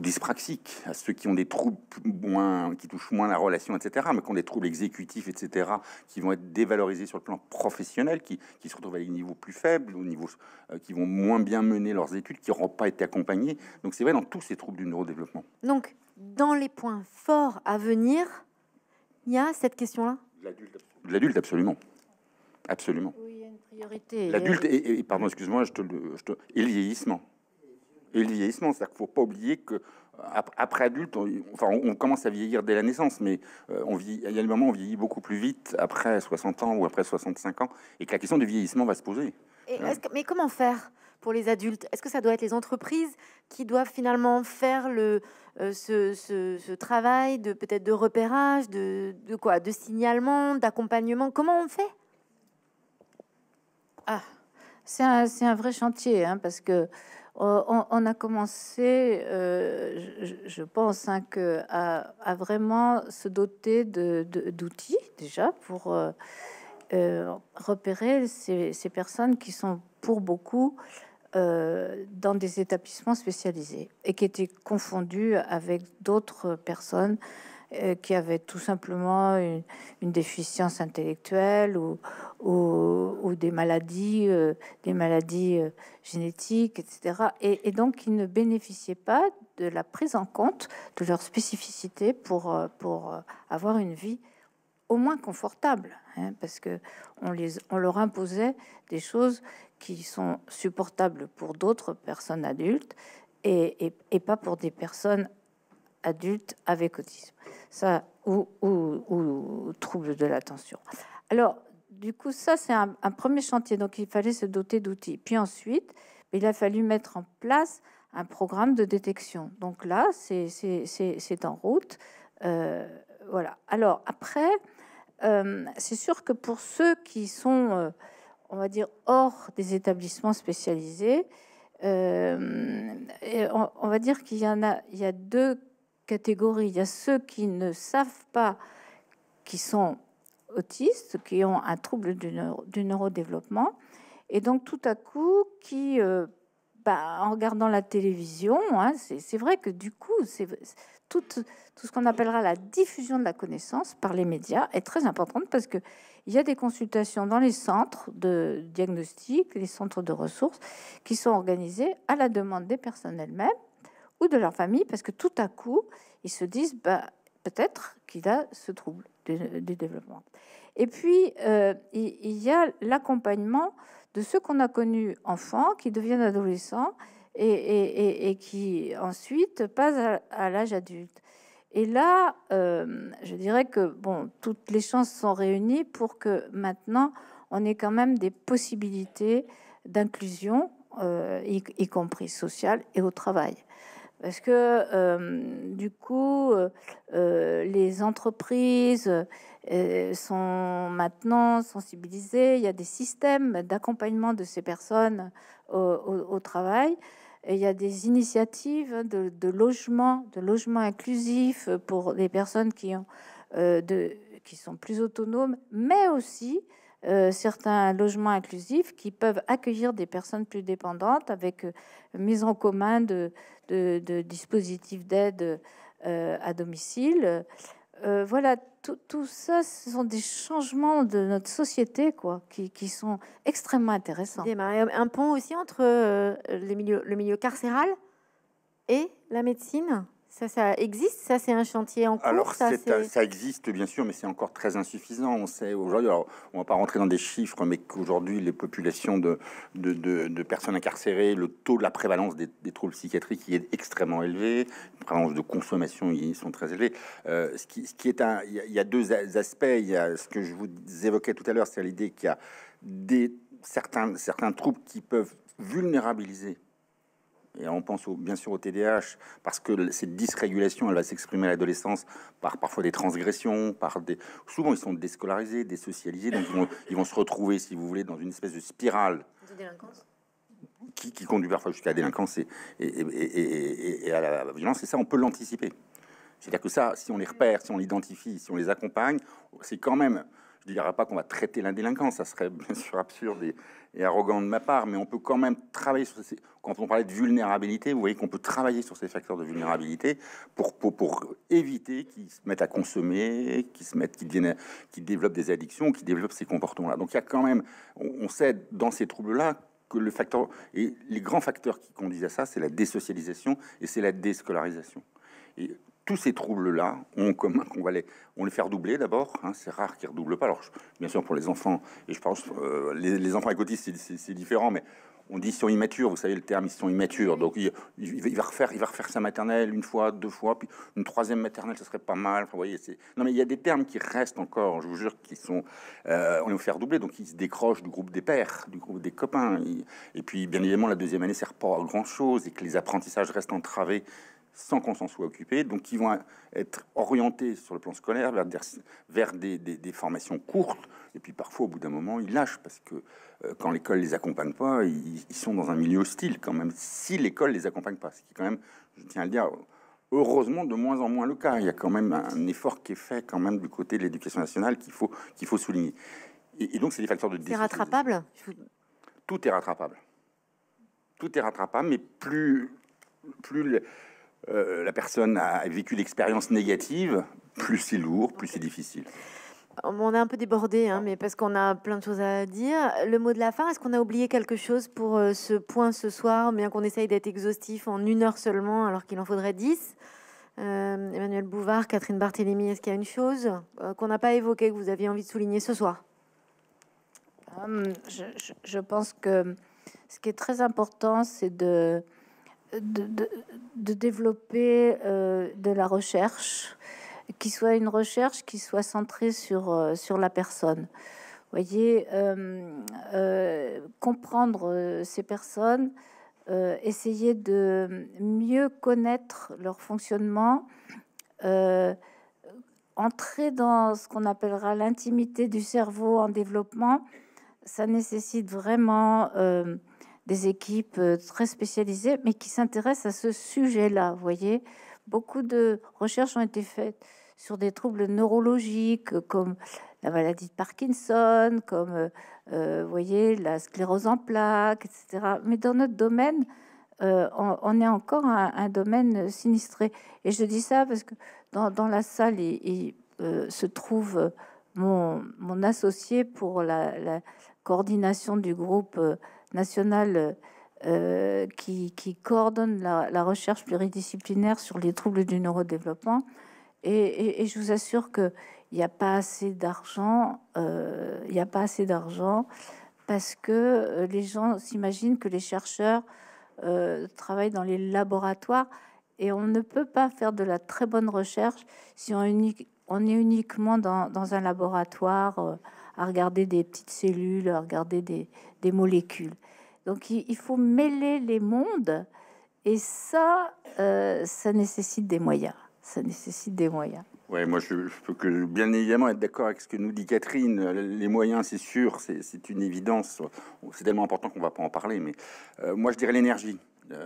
dyspraxiques, à ceux qui ont des troubles moins, qui touchent moins la relation, etc., mais qui ont des troubles exécutifs, etc., qui vont être dévalorisés sur le plan professionnel, qui, se retrouvent à des niveaux plus faibles, au niveau, euh, qui vont moins bien mener leurs études, qui n'auront pas été accompagnés. Donc c'est vrai dans tous ces troubles du neurodéveloppement. Donc dans les points forts à venir, il y a cette question-là De l'adulte, absolument. Absolument. Oui priorité. Euh, L'adulte, et, pardon, excuse-moi, je te, je te, et le vieillissement. Et le vieillissement, c'est-à-dire qu'il ne faut pas oublier que après adulte, on, enfin, on commence à vieillir dès la naissance, mais euh, on vit il y a des moments où on vieillit beaucoup plus vite après 60 ans ou après 65 ans, et que la question du vieillissement va se poser. Hein. que, mais comment faire pour les adultes Est-ce que ça doit être les entreprises qui doivent finalement faire le, euh, ce, ce, ce, travail de peut-être de repérage, de, de quoi, de signalement, d'accompagnement Comment on fait ah, c'est un, vrai chantier, hein, parce que euh, on, a commencé, euh, je, pense, hein, que à, vraiment se doter d'outils de, déjà pour euh, repérer ces, ces, personnes qui sont pour beaucoup dans des établissements spécialisés et qui étaient confondues avec d'autres personnes euh, qui avaient tout simplement une, déficience intellectuelle ou, ou, des maladies, euh, des maladies euh, génétiques, etc. Et, donc ils ne bénéficiaient pas de la prise en compte de leur spécificité pour, pour avoir une vie au moins confortable, hein, parce que on, les, on leur imposait des choses qui sont supportables pour d'autres personnes adultes et, et, et pas pour des personnes adultes avec autisme ça, ou, troubles de l'attention. Alors, du coup, ça, c'est un, premier chantier. Donc, il fallait se doter d'outils. Puis ensuite, il a fallu mettre en place un programme de détection. Donc là, c'est en route. Euh, voilà. Alors, après, euh, c'est sûr que pour ceux qui sont, euh, on va dire, hors des établissements spécialisés, on, on, va dire qu'il y en a, il y a deux catégories. Il y a ceux qui ne savent pas qui sont autistes, qui ont un trouble du, neurodéveloppement, et donc tout à coup qui, euh, bah, en regardant la télévision, hein, c'est vrai que du coup, c'est tout, tout ce qu'on appellera la diffusion de la connaissance par les médias est très importante parce que il y a des consultations dans les centres de diagnostic, les centres de ressources, qui sont organisées à la demande des personnes elles-mêmes ou de leur famille, parce que tout à coup, ils se disent, bah, peut-être qu'il a ce trouble du développement. Et puis, euh, il y a l'accompagnement de ceux qu'on a connus enfants, qui deviennent adolescents et, qui ensuite passent à, l'âge adulte. Et là, euh, je dirais que bon, toutes les chances sont réunies pour que maintenant, on ait quand même des possibilités d'inclusion, euh, y, y compris sociale et au travail. Parce que euh, du coup, euh, euh, les entreprises sont maintenant sensibilisées. Il y a des systèmes d'accompagnement de ces personnes au, travail. il y a des initiatives de, logement, de logement inclusif pour les personnes qui sont plus autonomes, mais aussi euh, certains logements inclusifs qui peuvent accueillir des personnes plus dépendantes avec euh, mise en commun de, dispositifs d'aide euh, à domicile. voilà, tout, ça, ce sont des changements de notre société quoi, qui, sont extrêmement intéressants. Un pont aussi entre le milieu carcéral et la médecine ça, ça existe Ça, c'est un chantier en cours Alors, ça, existe, bien sûr, mais c'est encore très insuffisant. On sait aujourd'hui, alors, on va pas rentrer dans des chiffres, mais qu'aujourd'hui, les populations de, personnes incarcérées, le taux de la prévalence des, troubles psychiatriques est extrêmement élevé, la prévalence de consommation, ils sont très élevés. Euh, ce, qui, est un... Il y, y, a deux aspects. Il y a ce que je vous évoquais tout à l'heure, c'est l'idée qu'il y a des, certains, certains troubles qui peuvent vulnérabiliser et on pense bien sûr au TDAH, parce que cette dysrégulation, elle va s'exprimer à l'adolescence par parfois des transgressions, par des... Souvent, ils sont déscolarisés, désocialisés, donc ils vont, ils vont se retrouver, si vous voulez, dans une espèce de spirale. qui, qui, conduit parfois jusqu'à la délinquance et, et, et, à la violence, et ça, on peut l'anticiper. C'est-à-dire que ça, si on les repère, si on l'identifie, si on les accompagne, c'est quand même il aura pas qu'on va traiter l'indélinquance, ça serait bien sûr absurde et, arrogant de ma part, mais on peut quand même travailler sur ces... Quand on parlait de vulnérabilité, vous voyez qu'on peut travailler sur ces facteurs de vulnérabilité pour, pour, éviter qu'ils se mettent à consommer, qu'ils se mettent, qu'ils qui développent des addictions, qu'ils développent ces comportements-là. Donc il y a quand même, on, sait dans ces troubles-là que le facteur, et les grands facteurs qui conduisent à ça, c'est la désocialisation et c'est la déscolarisation tous ces troubles-là ont comme les, on les faire doubler d'abord. Hein, c'est rare qu'ils ne redoublent pas. Alors, bien sûr, pour les enfants, et je pense, euh, les, enfants avec c'est différent, mais on dit ils sont immatures, vous savez le terme, ils sont immatures. Donc, il, va, refaire, il va refaire sa maternelle une fois, deux fois, puis une troisième maternelle, ce serait pas mal. vous voyez, non, mais il y a des termes qui restent encore, je vous jure, qui sont. Euh, on les fait redoubler, donc ils se décrochent du groupe des pères, du groupe des copains. Et, puis, bien évidemment, la deuxième année sert pas à grand chose et que les apprentissages restent entravés sans qu'on s'en soit occupé, donc qui vont être orientés sur le plan scolaire vers des, des, formations courtes, et puis parfois au bout d'un moment ils lâchent parce que euh, quand l'école les accompagne pas, ils, sont dans un milieu hostile quand même. Si l'école les accompagne pas, ce qui est quand même, je tiens à le dire, heureusement de moins en moins le cas. Il y a quand même un effort qui est fait quand même du côté de l'éducation nationale qu'il faut qu'il faut souligner. Et, donc c'est des facteurs de. C'est rattrapable. Tout est rattrapable. Tout est rattrapable, mais plus plus euh, la personne a vécu l'expérience négative, plus c'est lourd, plus c'est difficile. On a un peu débordé, hein, mais parce qu'on a plein de choses à dire. Le mot de la fin, est-ce qu'on a oublié quelque chose pour euh, ce point ce soir, bien qu'on essaye d'être exhaustif en une heure seulement, alors qu'il en faudrait dix euh, Emmanuel Bouvard, Catherine Barthélémy, est-ce qu'il y a une chose qu'on n'a pas évoquée, que vous aviez envie de souligner ce soir je, pense que ce qui est très important, c'est de de, développer euh, de la recherche, qui soit une recherche qui soit centrée sur, euh, sur la personne. Vous voyez, euh, comprendre ces personnes, essayer de mieux connaître leur fonctionnement, entrer dans ce qu'on appellera l'intimité du cerveau en développement, ça nécessite vraiment des équipes euh, très spécialisées, mais qui s'intéressent à ce sujet-là. Vous voyez, beaucoup de recherches ont été faites sur des troubles neurologiques euh, comme la maladie de Parkinson, comme euh, vous voyez, la sclérose en plaques, etc. Mais dans notre domaine, on, est encore un, domaine sinistré. Et je dis ça parce que dans, la salle, il, se trouve mon, associé pour la, la coordination du groupe nationale euh, qui, coordonne la, recherche pluridisciplinaire sur les troubles du neurodéveloppement. Et, je vous assure il n'y a pas assez d'argent. Euh, il n'y a pas assez d'argent parce que euh, les gens s'imaginent que les chercheurs travaillent dans les laboratoires et on ne peut pas faire de la très bonne recherche si on, on est uniquement dans, dans un laboratoire à regarder des petites cellules, à regarder des, molécules. Donc il faut mêler les mondes et ça, euh, ça nécessite des moyens. Ça nécessite des moyens. Oui, moi je, peux que bien évidemment être d'accord avec ce que nous dit Catherine. Euh, les moyens, c'est sûr, c'est une évidence. C'est tellement important qu'on va pas en parler. Mais euh, moi je dirais l'énergie. je,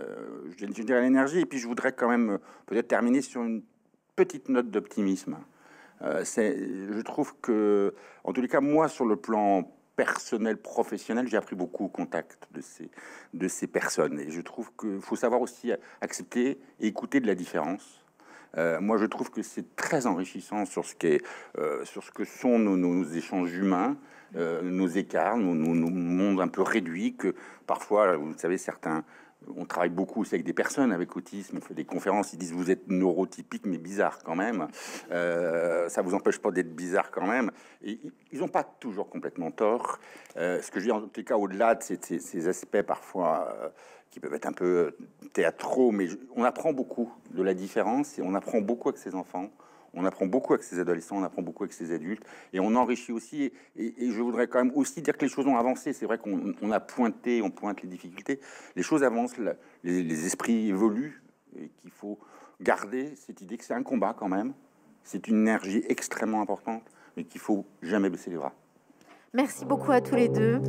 je dirais l'énergie. Et puis je voudrais quand même peut-être terminer sur une petite note d'optimisme. c'est je trouve que, en tous les cas, moi sur le plan personnel, professionnel, j'ai appris beaucoup au contact de ces, de ces personnes. Et je trouve qu'il faut savoir aussi accepter et écouter de la différence. Euh, moi, je trouve que c'est très enrichissant sur ce, qu'est, euh, sur ce que sont nos, échanges humains, euh, nos écarts, nos, nos, mondes un peu réduits que parfois, vous savez, certains on travaille beaucoup aussi avec des personnes avec autisme. On fait des conférences, ils disent vous êtes neurotypique, mais bizarre quand même. Euh, ça vous empêche pas d'être bizarre quand même. ils n'ont pas toujours complètement tort. Euh, ce que je dis en tout cas, au-delà de ces, aspects parfois euh, qui peuvent être un peu théâtraux, mais on apprend beaucoup de la différence et on apprend beaucoup avec ces enfants. On apprend beaucoup avec ces adolescents, on apprend beaucoup avec ces adultes, et on enrichit aussi. Et, je voudrais quand même aussi dire que les choses ont avancé. C'est vrai qu'on a pointé, on pointe les difficultés. Les choses avancent, les, les, esprits évoluent, et qu'il faut garder cette idée que c'est un combat quand même. C'est une énergie extrêmement importante, mais qu'il faut jamais baisser les bras. Merci beaucoup à tous les deux.